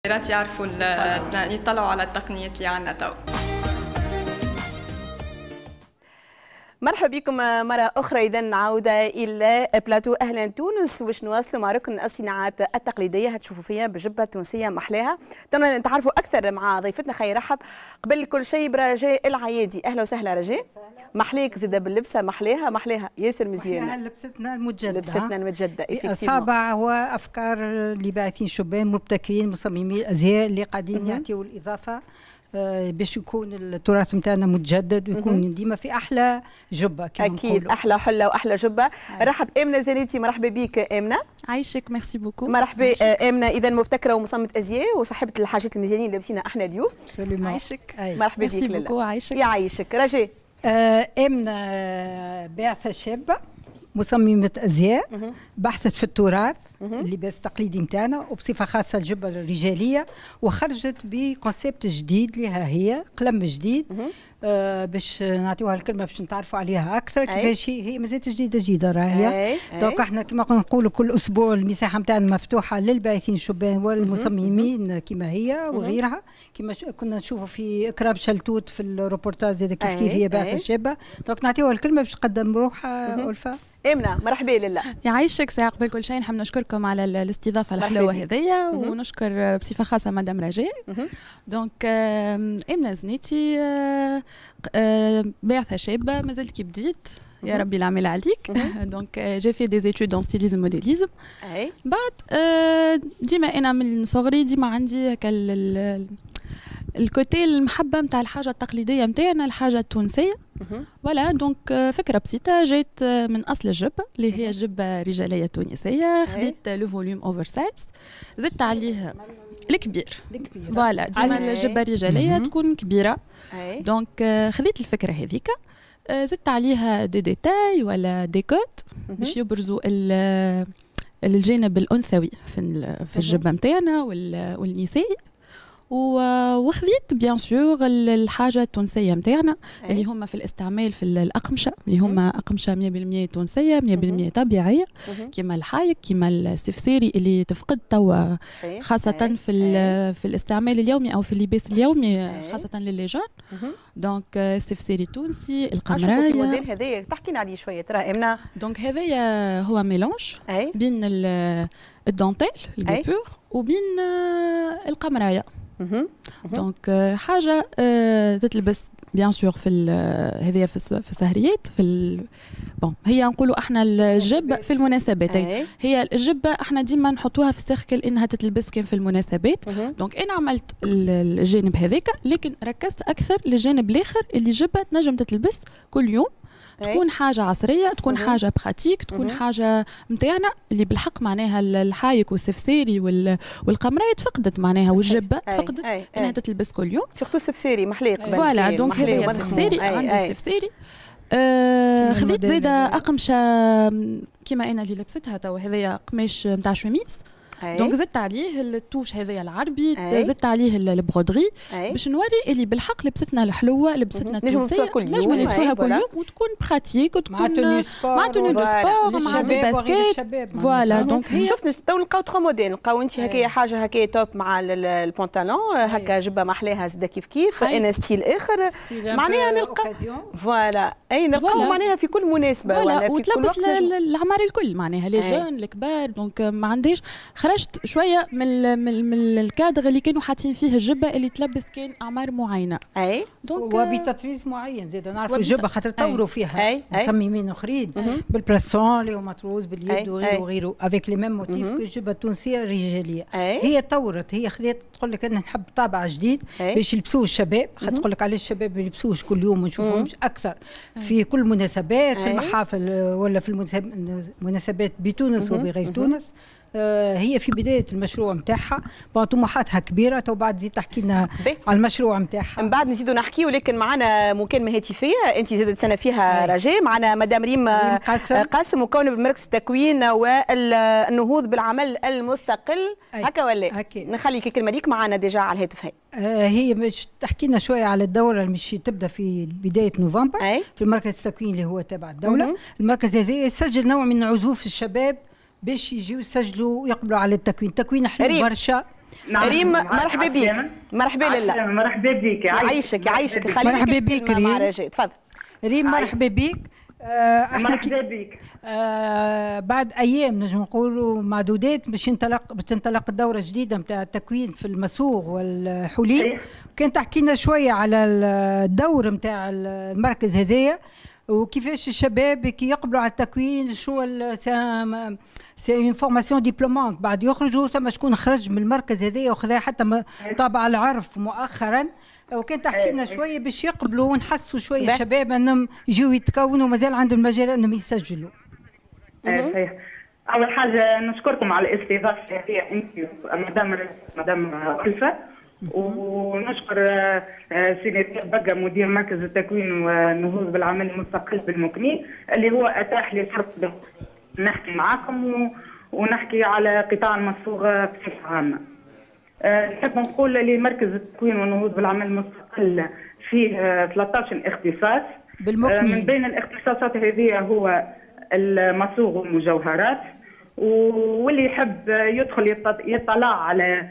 الخيرات يعرفوا يعني يطلعوا على التقنيات اللي عندنا تو مرحبا بكم مرة أخرى إذا عودة إلى بلاتو أهلا تونس وش نواصلوا مع ركن الصناعات التقليدية هتشوفوا فيها بجبة تونسية محلاها نتعرفوا أكثر مع ضيفتنا خي رحب قبل كل شيء برجاء العيادي أهلا وسهلا رجاء محليك زادة باللبسة محلاها محلاها ياسر مزيانة لبستنا المتجددة لبستنا المتجدة أصابع وأفكار اللي باعثين شبان مبتكرين مصممي الأزياء اللي قاعدين يعطيوا الإضافة آه، باش يكون التراث نتاعنا متجدد ويكون ديما في احلى جبه كما اكيد نقوله. احلى حله واحلى جبه رحب امنه زينيتي مرحبا بك امنه عايشك ميرسي بوكو مرحبا امنه آه، اذا مبتكره ومصممه ازياء وصاحبه الحاجات المزيانين اللي لابسينها احنا اليوم عايشك مرحبا بك ميرسي بوكو عايشك يعيشك رجاء امنه آه، بعثه شابه مصممة أزياء بحثت في التراث اللباس التقليدي متاعنا وبصفة خاصة الجبة الرجالية وخرجت بكونسيبت جديد لها هي قلم جديد آه، باش نعطيوها الكلمه باش نتعرفوا عليها اكثر كيفاش هي هي مازالت جديده جديده راهي دونك احنا كما نقولوا كل اسبوع المساحه نتاعنا مفتوحه للباحثين الشبان والمصممين كما هي وغيرها كما كنا نشوفوا في اكرام شلتوت في الروبورتاج هذا كيف كيف هي باعثه شابه دونك نعطيوها الكلمه باش تقدم روحها آه، الفا امنه مرحبا لله يعيشك ساعه قبل كل شيء نحب نشكركم على الاستضافه الحلوه هذيا ونشكر بصفه خاصه مدام رجاء دونك امنه زنيتي آه، بعثة شابة مازال كي بديت يا ربي العمل عليك دونك جي في دي زيتود دون ستيليزم موديليزم بعد ديما انا من صغري ديما عندي هكا الكوتي المحبه نتاع الحاجه التقليديه نتاعنا الحاجه التونسيه فوالا دونك فكره بسيطه جيت من اصل الجبه اللي هي جبه رجاليه تونسيه خديت لو فوليوم اوفر سايز زدت عليه الكبير الكبير فوالا ديما الجبه الرجاليه تكون كبيره دونك آه، خذيت الفكره هذيك آه، زدت عليها دي ديتاي ولا دي كوت باش يبرزوا آه، الجانب الانثوي في في الجبه نتاعنا والنسائي وخذيت بيان سور الحاجه التونسيه نتاعنا إيه. اللي هما في الاستعمال في الاقمشه اللي هما اقمشه 100% تونسيه 100% طبيعيه كيما الحايك كيما السفسيري اللي تفقد توا خاصه إيه. في إيه. في الاستعمال اليومي او في اللباس اليومي خاصه للجان دونك السفسيري التونسي القمرايه الموديل هذايا تحكي لنا عليه شويه ترى امنا دونك هذايا هو ميلونج بين الدونتيل الكابور وبين آه، القمرايه دونك euh, حاجه euh، تتلبس بيان سور في آه، هذه في السهريات في بون هي نقولوا احنا الجبه في المناسبات هي الجبه احنا ديما نحطوها في السيركل انها تتلبس كان في المناسبات دونك انا عملت الجانب هذاك لكن ركزت اكثر للجانب الاخر اللي جبه تنجم تتلبس كل يوم تكون حاجه عصريه تكون مه. حاجه براتيك تكون مه. حاجه نتاعنا اللي بالحق معناها الحايك والسفسيري والقمرية تفقدت معناها والجبه تفقدت انها تتلبس كل يوم سورتو السفسيري محليق فوالا دونك هذايا السفسيري عندي السفسيري آه، خذيت زاده اقمشه كما انا اللي لبستها توا هذايا قماش نتاع شوميس دونك زدت عليه التوش هذايا العربي زدت عليه البرودري باش نوري اللي بالحق لبستنا الحلوه لبستنا التونسيه نجم نلبسوها كل يوم وتكون براتيك وتكون مع توني سبور مع توني دو سبور مع دي باسكيت فوالا دونك شفت تو نلقاو تخو موديل نلقاو انت هكايا حاجه هكايا توب مع البنطلون هكا جبه محلاها احلاها كيف كيف انا ستيل اخر معناها نلقى فوالا اي نلقاو معناها في كل مناسبه ولا وتلبس الاعمار الكل معناها لي جون الكبار دونك ما عندهاش خرجت شويه من من, من الكادر اللي كانوا حاطين فيه الجبه اللي تلبس كان اعمار معينه اي دونك وبتطريز آه، معين زاد وبت... الجبه خاطر طوروا فيها أي. مصممين اخرين بالبلاسون اللي هما مطروز باليد وغيره وغيره افيك لي ميم موتيف كالجبه التونسيه الرجاليه هي طورت هي خذت تقول لك انا نحب طابع جديد باش يلبسوه الشباب خاطر تقول لك علاش الشباب ما يلبسوش كل يوم ونشوفهمش اكثر في كل المناسبات في المحافل آه، ولا في المناسبات بتونس وبغير تونس آه، هي في بدايه المشروع نتاعها طموحاتها كبيره تو بعد زيد تحكي لنا على المشروع نتاعها من بعد نزيد نحكي لكن معنا مكالمه هاتفيه انت زادت سنه فيها رجاء معنا مدام ريم, آه، ريم قاسم قاسم مكونه بمركز التكوين والنهوض بالعمل المستقل هكا ولا هكي. نخليك الكلمه ليك معنا ديجا على الهاتف آه، هي هي باش تحكي لنا شويه على الدوره اللي مش تبدا في بدايه نوفمبر أي. في المركز التكوين اللي هو تبع الدوله المركز هذا يسجل نوع من عزوف الشباب باش يجيو يسجلوا ويقبلوا على التكوين تكوين حلو برشا نعم. ريم نعم. مرحبا بك مرحبا لالا مرحبا بك يعيشك يعيشك خليك مرحبا بك ريم تفضل ريم مرحبا بك مرحبا بك آه بعد ايام نجم نقولوا معدودات باش ينطلق بتنطلق تنطلق الدوره الجديده نتاع التكوين في المسوغ والحلي كان تحكي لنا شويه على الدور نتاع المركز هذايا وكيفاش الشباب كي يقبلوا على التكوين شو سي اون فورماسيون ديبلومونت بعد يخرجوا ثم شكون خرج من المركز هذايا وخذا حتى إيه. طابع العرف مؤخرا وكان تحكي لنا إيه، إيه. شويه باش يقبلوا ونحسوا شويه الشباب انهم يجوا يتكونوا مازال عندهم المجال انهم يسجلوا. اول حاجه نشكركم على الاستضافه هذه انت مدام مدام خلفه ونشكر آه، سيدي بقى مدير مركز التكوين والنهوض بالعمل المستقل بالمكني اللي هو اتاح لي فرصه نحكي معاكم ونحكي على قطاع المصفوغه بصفه عامه. آه، نحب نقول لمركز التكوين والنهوض بالعمل المستقل فيه 13 آه، اختصاص بالمكني. من بين الاختصاصات هذه هو المصوغ والمجوهرات واللي يحب يدخل يطلع على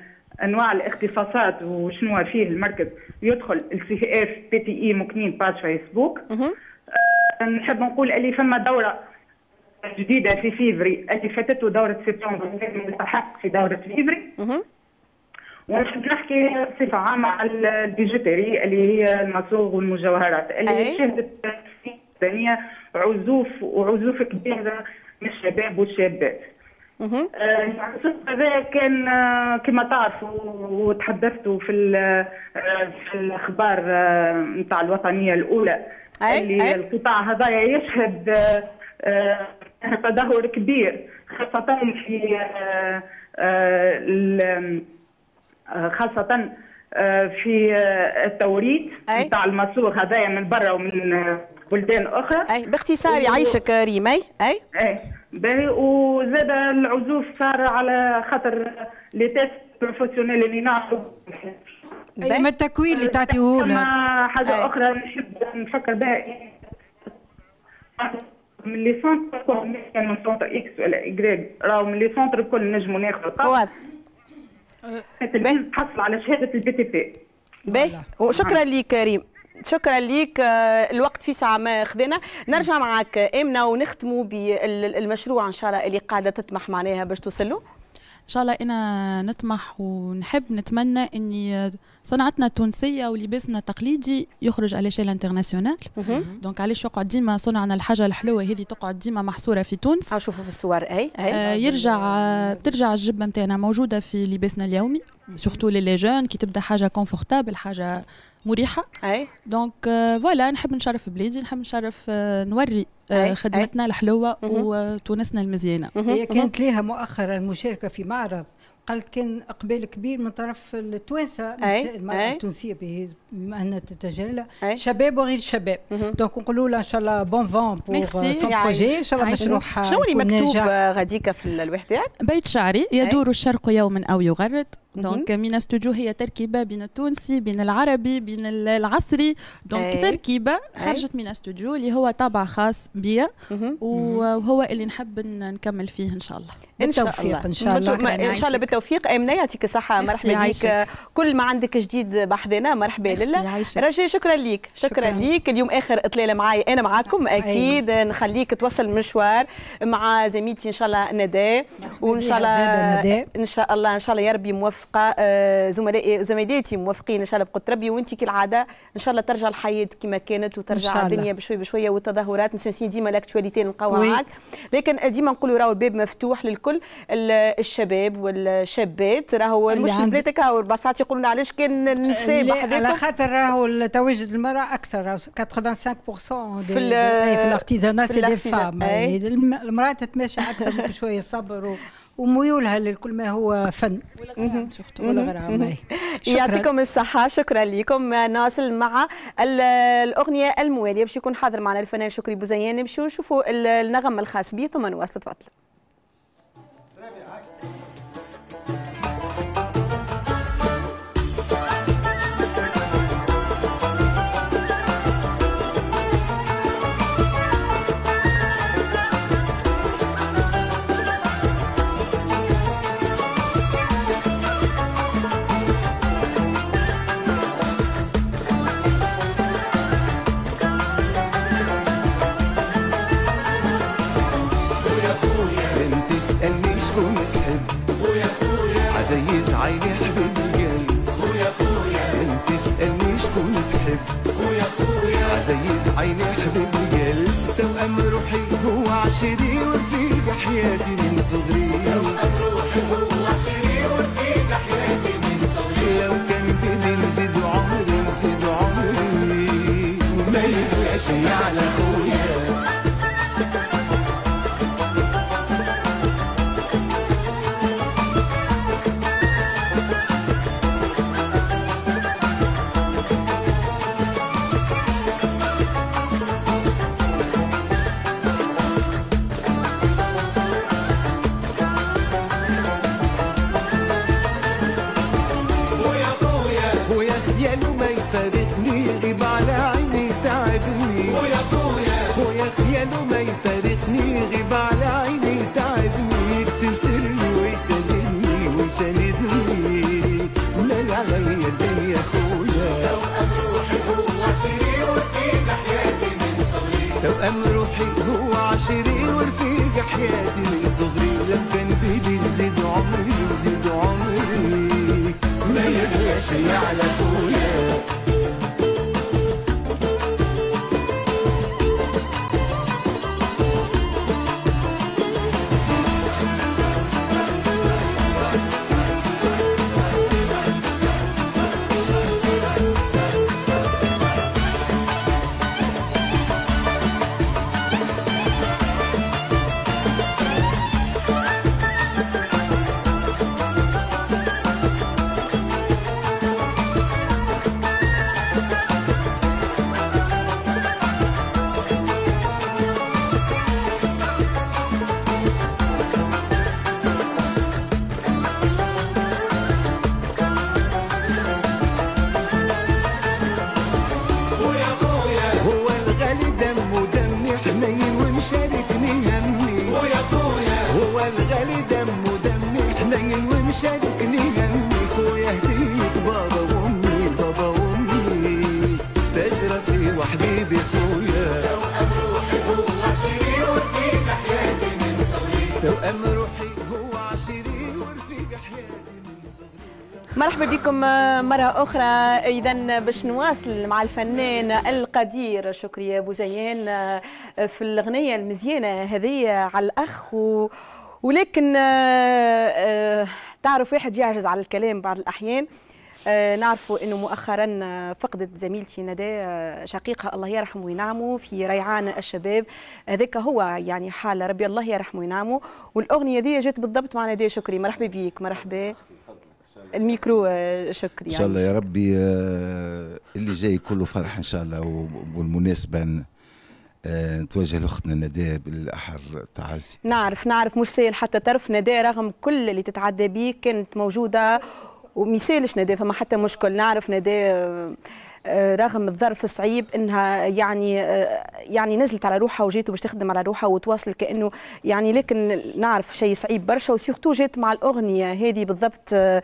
انواع الاختصاصات وشنو فيه المركز يدخل السي اف بي تي اي مكنين باج فيسبوك أه نحب نقول اللي فما دوره جديده في فيفري اللي فاتته دوره سبتمبر لازم في دوره فيفري ونحب نحكي بصفه عامه على البيجوتيري اللي هي المصوغ والمجوهرات اللي شهدت في عزوف وعزوف كبيره من الشباب والشابات العصف آه، هذا كان آه، كما تعرفوا وتحدثتوا في آه، في الاخبار نتاع الوطنيه الاولى أي اللي القطاع هذا يشهد تدهور كبير خاصه في خاصه في التوريد نتاع الماسور هذايا من برا ومن بلدان اخرى اي باختصار يعيشك و... ريمي اي اي باهي وزاد العزوف صار على خاطر لي تيست بروفيسيونيل اللي نعرفو اي ما التكوين اللي تعطيوه لنا حاجه أي. اخرى نحب نفكر بها إيه؟ من لي سونتر من سونتر اكس ولا اكريد راهو من لي سونتر الكل نجموا ناخذوا واضح تحصل على شهاده البي تي بي باهي وشكرا لك كريم شكرا ليك آه، الوقت في ساعه ما خذينا نرجع معك امنه ونختموا بالمشروع ان شاء الله اللي قاعده تطمح معناها باش توصلوا ان شاء الله انا نطمح ونحب نتمنى اني صنعتنا التونسيه ولباسنا التقليدي يخرج على شيل انترناسيونال دونك علاش يقعد ديما صنعنا الحاجه الحلوه هذه تقعد ديما محصوره في تونس شوفوا في الصور اي, أي. آه يرجع بترجع الجبه نتاعنا موجوده في لباسنا اليومي سورتو لي جون كي تبدا حاجه كونفورتابل حاجه مريحه اي دونك فوالا euh, نحب نشرف بلادي نحب نشرف آه، نوري آه، خدمتنا الحلوه وتونسنا المزيانه هي كانت لها مؤخرا مشاركه في معرض قالت كان اقبال كبير من طرف التوانسه المراه التونسيه بما انها تتجلى شباب وغير شباب دونك نقولوا لها ان شاء الله بون فون بور سون بروجي ان شاء الله يعني مشروع شنو اللي مكتوب آه، غاديكا في الوحدات؟ بيت شعري يدور الشرق يوما او يغرد دونك من استوديو هي تركيبه بين التونسي بين العربي بين العصري دونك تركيبه خرجت من استوديو اللي هو طابع خاص بيا وهو اللي نحب نكمل فيه ان شاء الله بالتوفيق ان شاء الله ان شاء الله بالتوفيق امنه يعطيك الصحه مرحبا بك كل ما عندك جديد بحذنا مرحبا لله رجاء شكرا ليك شكرا, لك ليك اليوم اخر اطلاله معي انا معاكم أيوة. اكيد نخليك توصل مشوار مع زميلتي ان شاء الله ندى وان شاء الله ان شاء الله ان شاء الله يا ربي موفق موافقه آه، زملائي زميلاتي موفقين ان شاء الله بقوت ربي وانت كالعاده ان شاء الله ترجع الحياه كما كانت وترجع الدنيا بشويه بشويه والتظاهرات نسين ديما لاكتواليتي نلقاوها معاك لكن ديما نقولوا راهو الباب مفتوح للكل الشباب والشابات راهو مش بلاتك هاو البساط يقولون علاش كان النساء على خاطر راهو تواجد المراه اكثر 85% في الارتيزانا سي دي فام المراه تتمشى اكثر شويه صبر وميولها لكل ما هو فن يعطيكم الصحة شكرا لكم ناصل مع الأغنية الموالية باش يكون حاضر معنا الفنان شكري بوزيان باش نشوفوا النغم الخاص به ثم نواصل تفضل سيز عيني حبيب قلبي توأم روحي هو عشري ورفيق حياتي من صغري توأم روحي هو يزيد عمري ما يغلاش على طولي مرحبا بكم مرة أخرى إذا باش نواصل مع الفنان القدير شكري أبو زيان في الأغنية المزيانة هذه على الأخ و... ولكن آه، آه، تعرف واحد يعجز على الكلام بعض الأحيان آه، نعرفوا أنه مؤخرا فقدت زميلتي ندى شقيقها الله يرحمه وينعمه في ريعان الشباب هذاك هو يعني حالة ربي الله يرحمه وينعمه والأغنية دي جات بالضبط مع ندى شكري مرحبا بيك مرحبا الميكرو آه، شكري ان شاء الله يعني. يا ربي آه، اللي جاي كله فرح ان شاء الله والمناسبه آه، نتوجه لاختنا نداء بالاحر تعازي نعرف نعرف مش سهل حتى طرف نداء رغم كل اللي تتعدى بيه كانت موجوده وميسالش نداء فما حتى مشكل نعرف نداء آه، رغم الظرف الصعيب انها يعني آه، يعني نزلت على روحها وجات باش تخدم على روحها وتواصل كانه يعني لكن نعرف شيء صعيب برشا وسيرتو جات مع الاغنيه هذه بالضبط آه،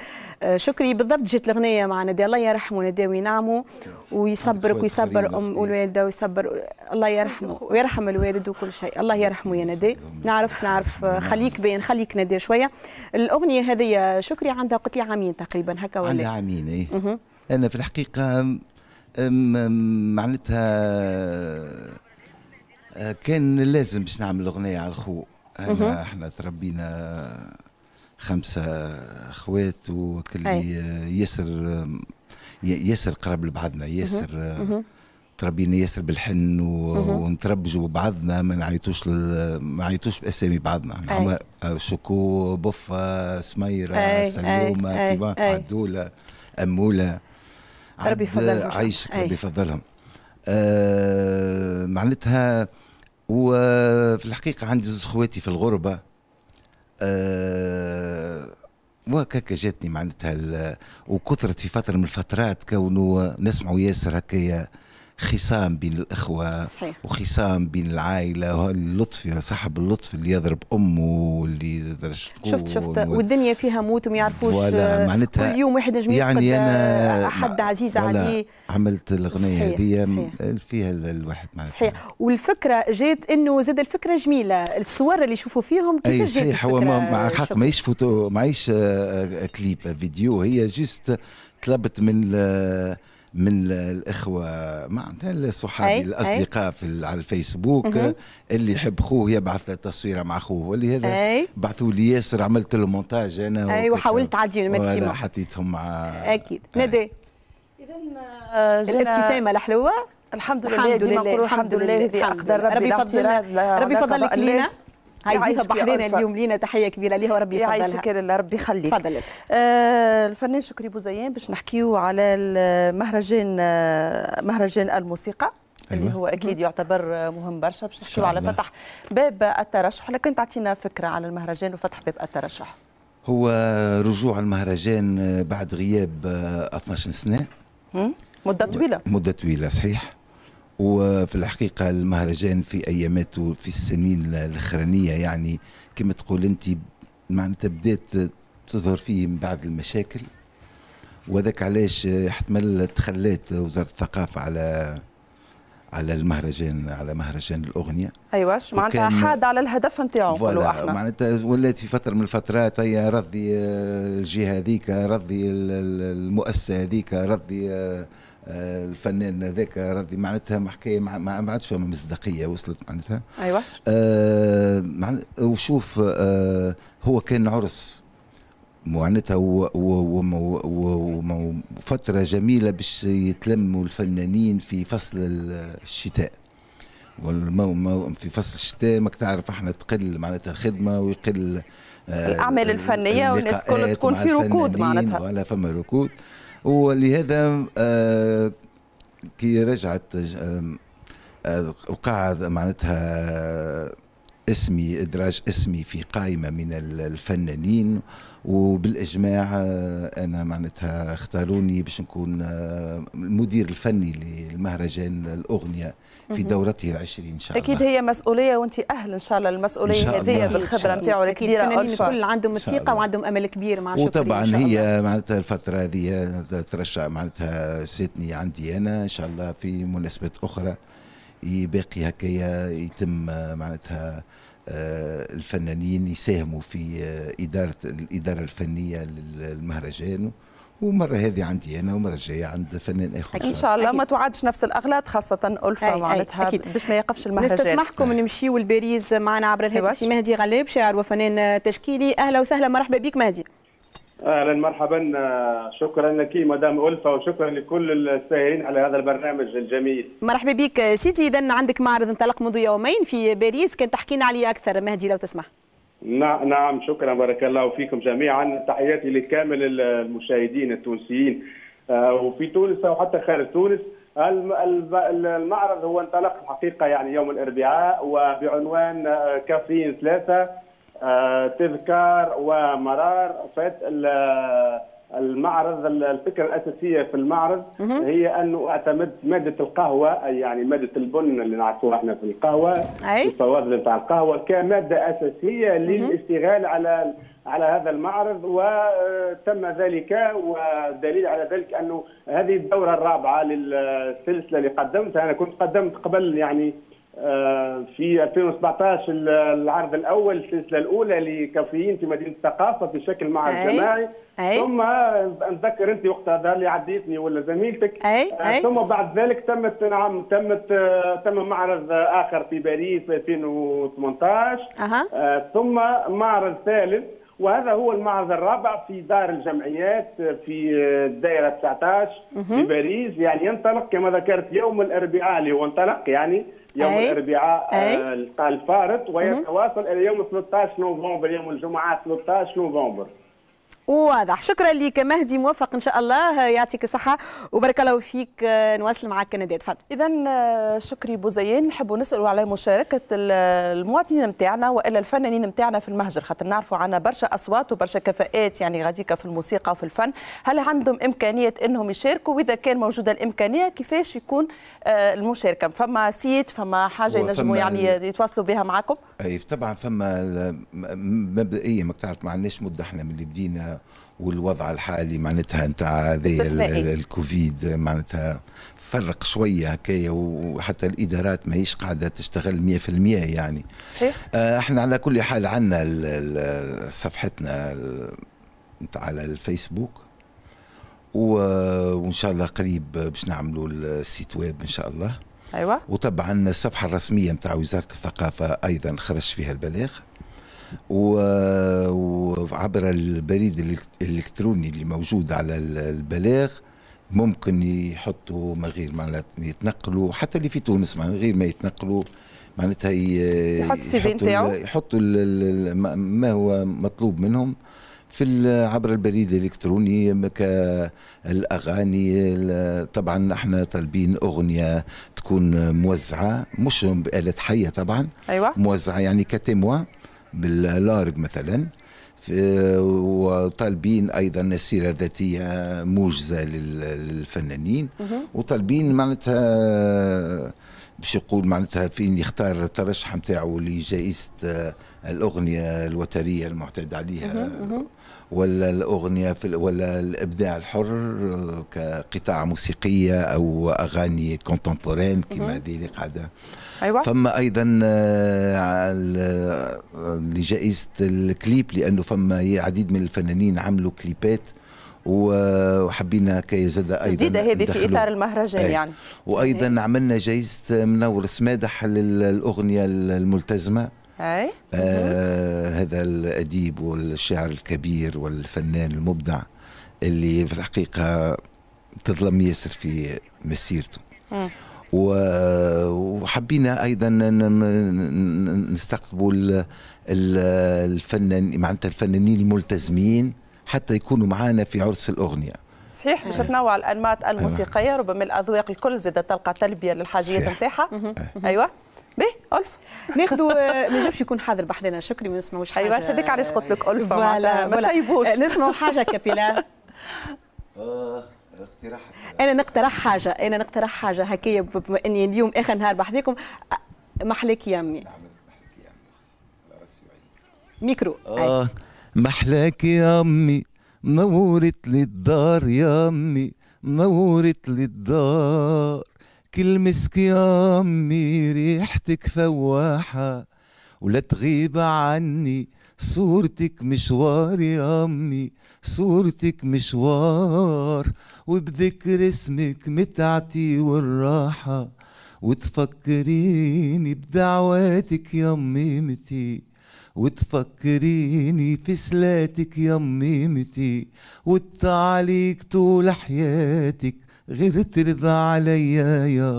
شكري بالضبط جات الاغنيه مع نادي الله يرحمه نادي وينعمه ويصبرك ويصبر ام والوالده ويصبر الله يرحمه ويرحم الوالد وكل شيء الله يرحمه يا نادي نعرف نعرف خليك باين خليك نادي شويه الاغنيه هذه شكري عندها قلت لي عامين تقريبا هكا ولا عندها عامين اي انا في الحقيقه معناتها آه، كان لازم باش نعمل اغنيه على الخو احنا احنا تربينا خمسه خوات وكل ياسر ياسر قرب لبعضنا ياسر آه، تربينا ياسر بالحن ونتربجوا بعضنا ما نعيطوش ما نعيطوش باسامي بعضنا عمر آه، شكو بوفا سميره سلومه عدوله اموله ربي يفضلهم عايشك ربي يفضلهم آه معناتها وفي الحقيقة عندي زوز خواتي في الغربة آه وهكاك جاتني معناتها وكثرت في فترة من الفترات كونه نسمعوا ياسر هكايا خصام بين الاخوه صحيح. وخصام بين العائله اللطف صاحب اللطف اللي يضرب امه واللي شفت شفت والدنيا فيها موت وما يعرفوش آه، معناتها كل يوم واحد نجم يعني انا حد عزيز عليه عملت الاغنيه هذه فيها الواحد معناتها صحيح والفكره جات انه زاد الفكره جميله الصور اللي يشوفوا فيهم كيف جات صحيح هو مع حق ماهيش فوتو ماهيش كليب فيديو هي جست طلبت من من الاخوه معناتها الصحابي الاصدقاء في على الفيسبوك اللي يحب خوه يبعث له تصويره مع خوه واللي هذا بعثوا لي ياسر عملت له مونتاج انا اي وحاولت تعدي الماكسيموم حطيتهم مع اكيد ندى اذا آه، الابتسامه الحلوه الحمد لله الحمد لله الحمد لله هذه اقدر ربي ربي فضل آه، ربي فضلك لينا هاي بحرينا اليوم لينا تحيه كبيره ليها وربي يفضلها يعيشك الله ربي يخليك تفضل آه الفنان شكري بوزيان باش نحكيو على المهرجان آه مهرجان الموسيقى اللي أيوة. هو اكيد يعتبر مهم برشا باش نحكيو على فتح باب الترشح لكن تعطينا فكره على المهرجان وفتح باب الترشح هو رجوع المهرجان بعد غياب 12 آه، سنه مده طويله مده طويله صحيح وفي الحقيقة المهرجان في أياماته في السنين الأخرانية يعني كما تقول أنت معناتها بدات تظهر فيه من بعض المشاكل وذاك علاش يحتمل تخليت وزارة الثقافة على على المهرجان على مهرجان الاغنيه ايوا معناتها حاد على الهدف نتاعو احنا معناتها ولات في فتره من الفترات هي رضي الجهه هذيك رضي المؤسسه هذيك رضي آه، الفنان هذاك راضي معناتها حكايه ما عادش فما مصداقيه وصلت معناتها ايوا آه معنى وشوف آه هو كان عرس معناتها وفتره جميله باش يتلموا الفنانين في فصل الشتاء في فصل الشتاء ما تعرف احنا تقل معناتها خدمه ويقل آه، الاعمال الفنيه والناس كلها تكون في ركود معناتها ولا فما ركود ولهذا آه، كي رجعت آه، آه، وقع معناتها اسمي ادراج اسمي في قائمه من الفنانين وبالاجماع آه، انا معناتها اختاروني باش نكون آه، المدير الفني للمهرجان الاغنيه في دورته العشرين ان شاء الله اكيد هي مسؤوليه وانت اهل ان شاء الله المسؤوليه هذه بالخبره نتاعو الكبيره الفنانين الكل عندهم الثقه وعندهم امل كبير مع وطبعا هي معناتها الفتره هذه ترشح معناتها سيتني عندي انا ان شاء الله في مناسبات اخرى باقي هكايا يتم معناتها آه، الفنانين يساهموا في آه، إدارة الإدارة الفنية للمهرجان ومرة هذه عندي أنا ومرة جاية عند فنان آخر إن شاء الله أكيد. ما تعادش نفس الأغلاط خاصة ألفة معناتها باش ما يقفش المهرجان نستسمحكم نمشيو لباريس معنا عبر الهاتف مهدي غلاب شاعر وفنان تشكيلي أهلا وسهلا مرحبا بك مهدي اهلا مرحبا آه، شكرا لك مدام الفا وشكرا لكل السائرين على هذا البرنامج الجميل مرحبا بك آه، سيدي اذا عندك معرض انطلق منذ يومين في باريس كان لنا عليه اكثر مهدي لو تسمح نعم نعم شكرا بارك الله فيكم جميعا تحياتي لكامل المشاهدين التونسيين آه، وفي تونس وحتى خارج تونس المعرض هو انطلق الحقيقه يعني يوم الاربعاء وبعنوان كافيين ثلاثه تذكار ومرار فات المعرض الفكره الاساسيه في المعرض هي انه اعتمدت ماده القهوه يعني ماده البن اللي نعرفوها احنا في القهوه اي الفواضل بتاع القهوه كماده اساسيه للاشتغال على على هذا المعرض وتم ذلك والدليل على ذلك انه هذه الدوره الرابعه للسلسله اللي قدمتها انا كنت قدمت قبل يعني آه، في 2017 العرض الاول السلسله الاولى لكافيين في مدينه الثقافه بشكل معرض جماعي أي. أي. ثم نتذكر انت وقتها ظهر لي عديتني ولا زميلتك أي. آه، أي. ثم بعد ذلك تمت نعم تمت آه، تم معرض اخر في باريس 2018 أه. ثم معرض ثالث وهذا هو المعرض الرابع في دار الجمعيات في الدائره 19 في باريس يعني ينطلق كما ذكرت يوم الاربعاء اللي هو انطلق يعني يوم أي. الاربعاء آه، فارط ويتواصل الى يوم 13 نوفمبر يوم الجمعه 13 نوفمبر واضح شكرا لك مهدي موفق ان شاء الله يعطيك الصحه وبارك الله فيك نواصل معك نداء تفضل اذا شكري بوزيان نحبوا نسالوا على مشاركه المواطنين نتاعنا والا الفنانين نتاعنا في المهجر خاطر نعرفوا عنا برشا اصوات وبرشا كفاءات يعني غاديكا في الموسيقى وفي الفن هل عندهم امكانيه انهم يشاركوا واذا كان موجوده الامكانيه كيفاش يكون آه، المشاركه فما سيت فما حاجه ينجموا يعني يتواصلوا بها معكم اي طبعا فما مبدئيا ما تعرف ما عندناش مده احنا من اللي بدينا والوضع الحالي معناتها نتاع هذايا الكوفيد معناتها فرق شويه هكايا وحتى الادارات ماهيش قاعده تشتغل 100% يعني صحيح آه، احنا على كل حال عندنا صفحتنا نتاع على الفيسبوك وان شاء الله قريب باش نعملوا السيت ويب ان شاء الله ايوه وطبعا الصفحه الرسميه نتاع وزاره الثقافه ايضا خرج فيها البلاغ وعبر البريد الالكتروني اللي موجود على البلاغ ممكن يحطوا من غير معناتها يتنقلوا حتى اللي في تونس من غير ما يتنقلوا معناتها يحط السي في يحطوا ما هو مطلوب منهم في عبر البريد الالكتروني كالاغاني طبعا احنا طالبين اغنيه تكون موزعه مش باله حيه طبعا أيوة. موزعه يعني كتيموان باللارج مثلا وطالبين ايضا سيره ذاتيه موجزه للفنانين وطالبين معناتها باش يقول معناتها فين يختار الترشح نتاعو لجائزه الاغنيه الوتريه المعتاد عليها ولا الاغنيه في ولا الابداع الحر كقطاع موسيقيه او اغاني كونتمبورين كما هذه اللي قاعده أيوة. فما ايضا آه، آه، لجائزه الكليب لانه فما عديد من الفنانين عملوا كليبات وحبينا كي زاد ايضا جديده هذه في اطار المهرجان أي. يعني وايضا أي. عملنا جائزه منور سمادح للاغنيه الملتزمه أي. آه هذا الاديب والشاعر الكبير والفنان المبدع اللي في الحقيقه تظلم ياسر في مسيرته م. وحبينا ايضا نستقطبوا الفنان معناتها الفنانين الملتزمين حتى يكونوا معنا في عرس الاغنيه صحيح باش إيه. تنوع الانماط أيوة. الموسيقيه ربما الاذواق الكل زاد تلقى تلبيه للحاجيات نتاعها إيه. ايوه به الف ناخذوا آه، ما نجمش يكون حاضر بحدنا شكري ما نسمعوش حاجه ايوه هذاك علاش قلت لك الف ما تسيبوش نسمعوا حاجه كابيلا اقتراحك انا نقترح حاجه انا نقترح حاجه هكايا بما اني اليوم اخر نهار بحذيكم محليك يا امي ميكرو اه محلاك يا امي آه، نورت لي الدار يا امي نورت لي الدار كل مسك يا امي ريحتك فواحه ولا تغيب عني صورتك مشوار يا امي صورتك مشوار وبذكر اسمك متعتي والراحة وتفكريني بدعواتك يا ميمتي وتفكريني في صلاتك يا ميمتي وتعليك طول حياتك غير ترضى عليا يا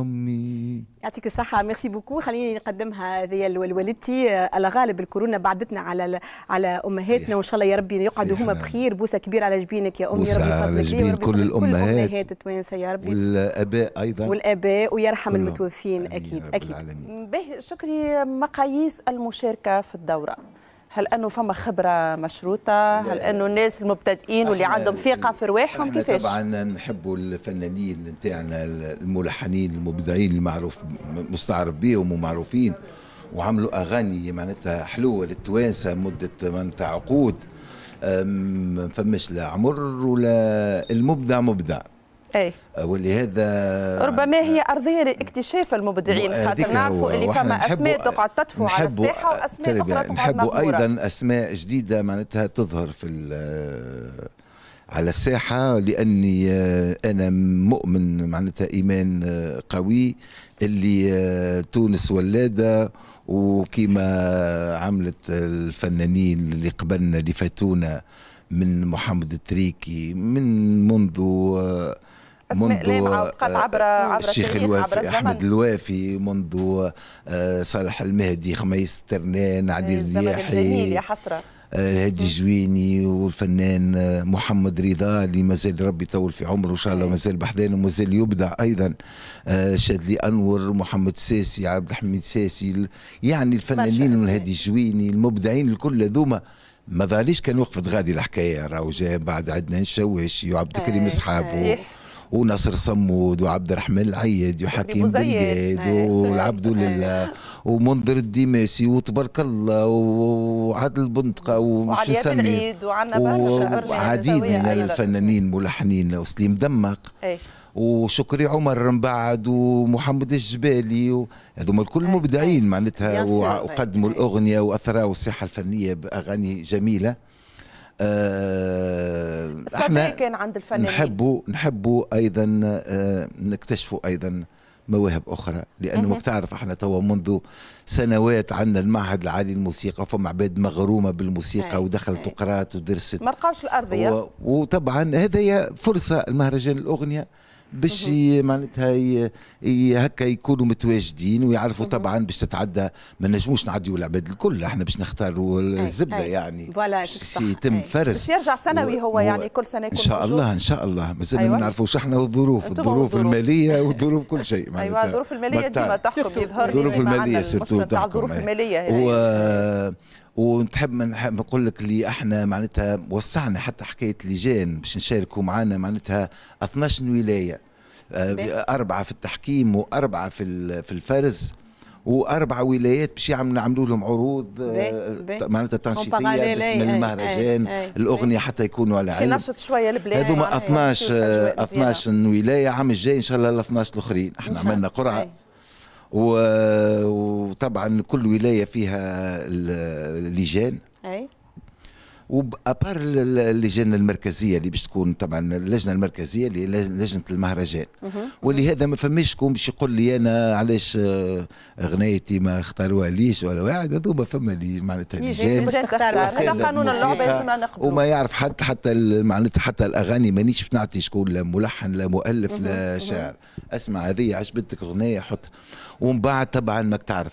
امي يعطيك الصحة ميرسي بوكو خليني نقدمها هذه لوالدتي على آه، غالب الكورونا بعدتنا على على امهاتنا وان شاء الله يا ربي يقعدوا هما نعم. بخير بوسة كبيرة على جبينك يا امي بوسة ربي على جبين كل الامهات كل التوانسة يا ربي والاباء ايضا والاباء ويرحم المتوفين اكيد اكيد باهي شكري مقاييس المشاركة في الدورة هل انه فما خبره مشروطه هل انه الناس المبتدئين واللي عندهم ثقه في رواحهم كيفاش طبعا نحبوا الفنانين نتاعنا الملحنين المبدعين المعروف مستعرف بهم ومعروفين وعملوا اغاني معناتها حلوه للتوانسه مده معناتها عقود ما فماش لا عمر ولا المبدع مبدع أي. أه، ولهذا ربما هي أه، ارضيه لاكتشاف المبدعين آه، خاطر نعرفوا اللي فما اسماء تقعد تطفو على الساحه واسماء اخرى تقعد نحبوا ايضا اسماء جديده معناتها تظهر في على الساحه لاني انا مؤمن معناتها ايمان قوي اللي تونس ولاده وكما عملت الفنانين اللي قبلنا اللي فاتونا من محمد التريكي من منذ اسماء لامعه وبقت آه، عبر عبر الشيخ الوافي عبر احمد الوافي منذ آه، صالح المهدي خميس ترنان إيه، علي الرياحي يا حسره الهادي آه، جويني والفنان محمد رضا اللي مازال ربي يطول في عمره ان شاء الله إيه. مازال بحذانه ومازال يبدع ايضا شادلي انور محمد ساسي عبد الحميد ساسي يعني الفنانين الهادي جويني المبدعين الكل هذوما ما ظاليش كان وقفت غادي الحكايه راهو جاي بعد عندنا الشواشي وعبد الكريم اصحابه إيه، ونصر صمود وعبد الرحمن العيد وحكيم بلقاد والعبد لله ومنظر الدماسي وتبارك الله وعاد بندقه ومش نسمي وعديد من الفنانين ملحنين وسليم دمق وشكري عمر من بعد ومحمد الجبالي هذوما الكل مبدعين معناتها وقدموا الاغنيه واثروا الساحه الفنيه باغاني جميله آه احنا كان عند الفنانين نحبوا نحبوا ايضا آه نكتشفوا ايضا مواهب اخرى لانه وقت تعرف احنا توا منذ سنوات عندنا المعهد العالي للموسيقى فما عباد مغرومه بالموسيقى هي. ودخلت وقرات ودرست ما الارضيه وطبعا هذا فرصه المهرجان الاغنيه باش معناتها هكا يكونوا متواجدين ويعرفوا طبعا باش تتعدى ما نجموش نعديوا العباد الكل احنا باش نختاروا الزبله يعني باش يتم فرز باش يرجع سنوي هو يعني كل سنه يكون ان شاء الله ان شاء الله مازلنا ما أيوة. نعرفوش احنا والظروف الظروف الماليه والظروف كل شيء ايوه الظروف الماليه ديما تحكم يظهر الظروف الماليه سيرتو الظروف الماليه ونتحب نقول لك اللي احنا معناتها وسعنا حتى حكايه لجان باش نشاركوا معنا معناتها 12 ولايه آه، أربعة في التحكيم وأربعة في في الفرز وأربع ولايات باش يعملوا لهم عروض آه، معناتها تنشيطية باسم المهرجان الأغنية حتى يكونوا على علم نشط شوية البلاد هذوما 12 12 آه، ولاية عام الجاي إن شاء الله ال 12 الآخرين احنا عملنا قرعة وطبعا كل ولايه فيها اللجان اي وابار اللجان المركزيه اللي باش تكون طبعا اللجنه المركزيه اللي لجنه المهرجان ولهذا ما فماش شكون باش يقول لي انا علاش آه، غنايتي ما اختاروها ليش ولا واحد هذوما فما اللي معناتها لجان هذا قانون اللعبه لازم نقبلوا وما يعرف حتى حتى معناتها حتى الاغاني مانيش نعطي شكون لا ملحن لا مؤلف لا شاعر اسمع هذه عجبتك اغنيه حطها ومن بعد طبعا ماك تعرف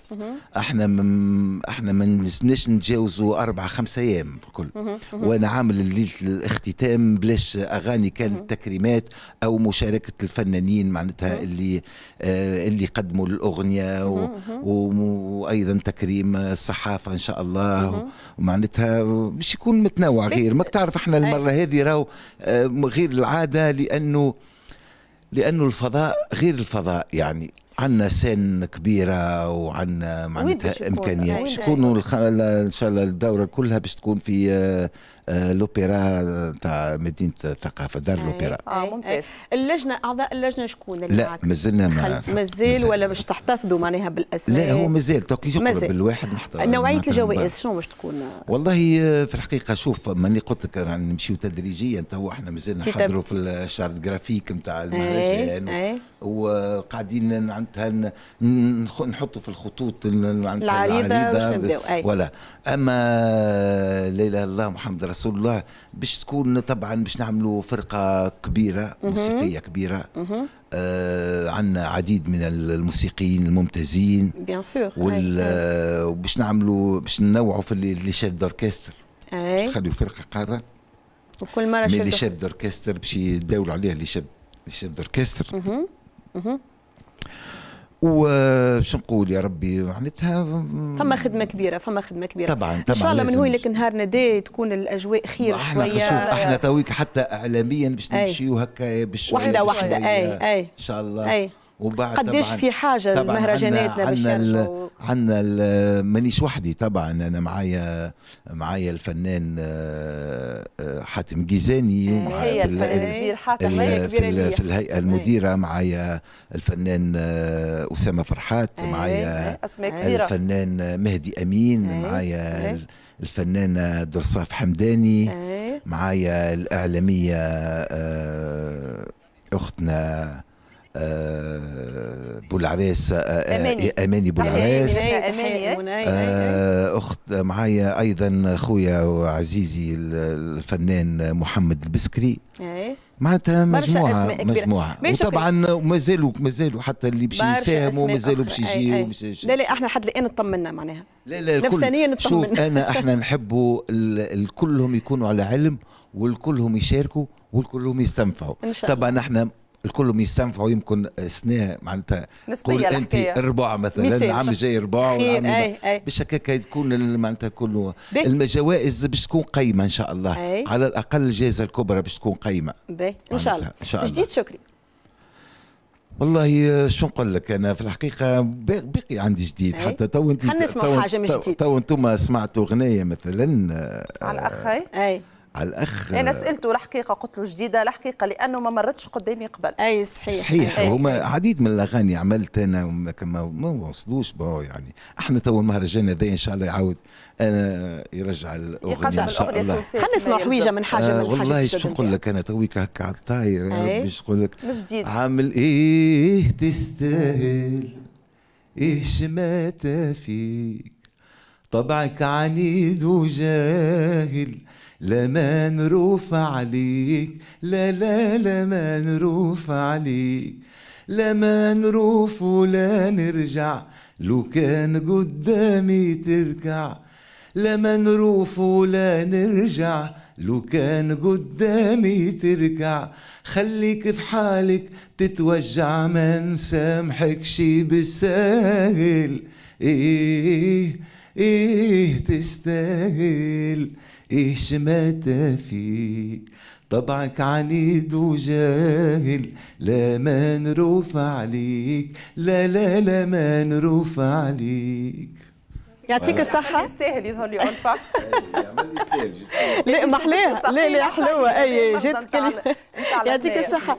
احنا م... احنا ما نجمناش نتجاوزوا اربع خمس ايام في الكل وانا عامل ليله الاختتام بلاش اغاني كانت تكريمات او مشاركه الفنانين معناتها اللي آه اللي قدموا الاغنيه و... و... وايضا تكريم الصحافه ان شاء الله ومعناتها باش يكون متنوع غير ماك تعرف احنا المره هذه راهو آه، غير العاده لانه لانه الفضاء غير الفضاء يعني عندنا سن كبيره وعندنا معناتها امكانيات باش يكونوا ان شاء الله الدوره كلها باش تكون في آه، آه، لوبيرا تاع مدينه الثقافه دار إيه. لوبيرا اه إيه، ممتاز إيه. اللجنه اعضاء اللجنه شكون اللي لا مازلنا ما مازال ولا باش تحتفظوا معناها بالاسماء لا هو مازال توك يقرب الواحد نحتفظ نوعيه الجوائز شنو باش تكون والله آه، في الحقيقه شوف ماني قلت لك نمشيو تدريجيا تو احنا مازلنا نحضروا في الشارت جرافيك نتاع المهرجان قاعدين معناتها نحطوا في الخطوط العريضه, العريضة ولا اما لا اله الا الله محمد رسول الله باش تكون طبعا باش نعملوا فرقه كبيره موسيقيه كبيره آه عندنا عديد من الموسيقيين الممتازين بيان سور آه، وباش نعملوا باش ننوعوا في لي شيف دوركستر إيه. نخليوا فرقه قاره وكل مره شيف دوركستر باش يداولوا عليها لي شيف اللي شاف دوركستر وش نقول يا ربي معناتها فما خدمه كبيره فما خدمه كبيره طبعا ان شاء الله من هو لك نهار ندى تكون الاجواء خير احنا شويه احنا احنا تويك حتى اعلاميا باش نمشيو هكا بشويه واحده واحده اي اي ان شاء الله أي. وبعد قديش في حاجه لمهرجاناتنا بالشرق و... عندنا مانيش وحدي طبعا انا معايا معايا الفنان آه، آه، حاتم جيزاني إيه، ومعايا في, ال... حاتم ال... في, ال... في الهيئه المديره إيه. معايا الفنان آه، اسامه فرحات إيه، معايا الفنان مهدي امين معايا الفنانه درصاف حمداني معايا الاعلاميه اختنا آه، بولعريس آه، آه، اماني, أماني بولعريس اخت معايا ايضا خويا وعزيزي الفنان محمد البسكري إيه. معناتها مجموعه مجموعه وطبعا مازالوا مازالوا حتى اللي باش يساهموا مازالوا باش يجيو لا لا احنا حتى الان اطمنا معناها لا لا الكل نفسانيا شوف انا احنا نحبوا الكلهم يكونوا على علم والكلهم يشاركوا والكلهم يستنفعوا طبعا احنا الكل بيستنفع يمكن سنه معناتها قول انت اربع مثلا عم جاي اربع والعام باش هكاك تكون معناتها كله الجوائز باش تكون قيمه ان شاء الله أي. على الاقل الجائزه الكبرى باش تكون قيمه ان شاء الله ان شاء الله جديد شكري والله شو نقول لك انا في الحقيقه باقي عندي جديد حتى تو انت تو انتم سمعتوا اغنيه مثلا على آه، الاخ اي على الاخ انا سالته الحقيقه قلت له جديده الحقيقه لانه ما مرتش قدامي قبل اي صحيح صحيح أي. هما عديد من الاغاني عملت انا ما وصلوش بو يعني احنا تو المهرجان هذا ان شاء الله يعاود انا يرجع الاغنيه ان شاء الله خلينا نسمع حويجه من حاجه آه من والله ايش نقول لك انا تويك هكا على الطاير يا إيه. ربي يعني نقول لك عامل ايه تستاهل ايه شماتة فيك طبعك عنيد وجاهل لا ما نروف عليك لا لا لا ما نروف عليك لا ما نروف ولا نرجع لو كان قدامي تركع لا ما نروف ولا نرجع لو كان قدامي تركع خليك في حالك تتوجع ما نسامحكش بالساهل ايه ايه تستاهل إيش ما تفي طبعك عنيد وجاهل لا ما نروف عليك لا لا لا ما نروف عليك يعطيك أيوة. الصحة يستاهل يظهر لي اون فاك لا محلاها لا لا حلوة أي جاتك يعطيك الصحة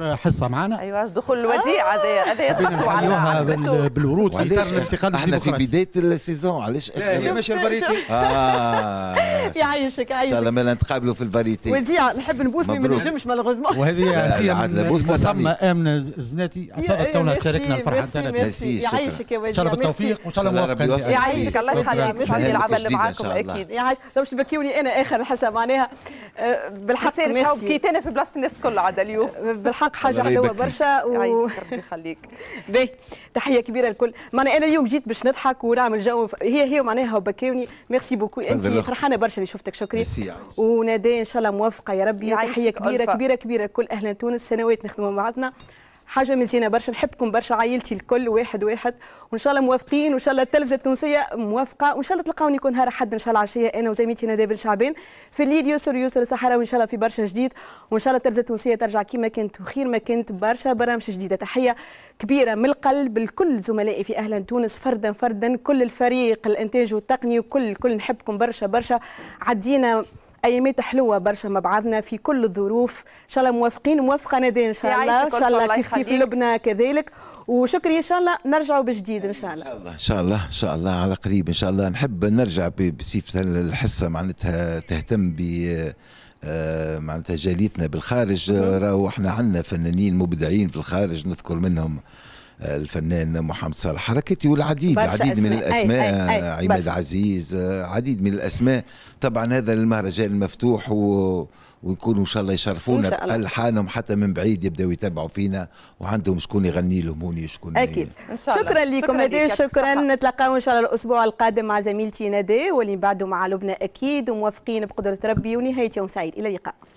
آخر حصة معنا أيوا دخول الوديع آه. هذايا هذايا سطو على بالورود في إطار احنا في بداية السيزون علاش آخر إيه، ماشي الفاريتي آه. يعيشك يعيشك إن شاء الله مالا نتقابلوا في الفاريتي وديع نحب نبوس ما نجمش مالغوزمون وهذه هي مسمى آمنة الزناتي أصابت كونها تشاركنا الفرحة تاعنا يعيشك يا وديع ان شاء الله موافقة يعيشك الله يخليك مش عندي العمل اللي معاكم اكيد يعيش لو مش بكيوني انا إيه اخر حسب معناها آه، بالحق حسين بكيت انا في بلاصه الناس كل عاد اليوم بالحق حاجه حلوه برشا و... ربي يخليك باهي تحيه كبيره الكل معناها انا اليوم جيت باش نضحك ونعمل جو هي هي معناها وبكيوني ميرسي بوكو انت فرحانه برشا اللي شفتك شكري ونادي ان شاء الله موفقه يا ربي تحيه كبيره كبيره كبيره الكل اهلا تونس سنوات نخدموا مع بعضنا حاجه مزيانه برشا نحبكم برشا عائلتي الكل واحد واحد وان شاء الله موافقين وان شاء الله التلفزه التونسيه موافقه وان شاء الله تلقاوني كل نهار احد ان شاء الله عشيه انا وزميلتي نادي بن شعبان في الليل يسر يسر الصحراء وان شاء الله في برشا جديد وان شاء الله التلفزه التونسيه ترجع كيما كانت وخير ما كانت برشا برامج جديده تحيه كبيره من القلب لكل زملائي في اهلا تونس فردا فردا كل الفريق الانتاج والتقني وكل كل نحبكم برشا برشا عدينا ايامات حلوه برشا مع بعضنا في كل الظروف ان شاء الله موافقين موافقه ندى ان شاء الله ان شاء الله كيف كيف لبنى كذلك وشكري ان شاء الله نرجعوا بجديد ان شاء الله ان شاء الله ان شاء الله على قريب ان شاء الله نحب نرجع بصفه الحصه معناتها تهتم ب آه، معناتها جاليتنا بالخارج راهو احنا عندنا فنانين مبدعين في الخارج نذكر منهم الفنان محمد صالح حركتي والعديد العديد من الاسماء أي أي أي عماد عزيز عديد من الاسماء طبعا هذا المهرجان المفتوح و ويكونوا ان شاء الله يشرفونا بالحانهم حتى من بعيد يبداوا يتابعوا فينا وعندهم شكون يغني لهم هوني شكون اكيد إن شاء الله. شكرا لكم نادي شكرا نتلاقاو ان شاء الله الاسبوع القادم مع زميلتي نادي واللي بعده مع لبنى اكيد وموافقين بقدره ربي ونهايه يوم سعيد الى اللقاء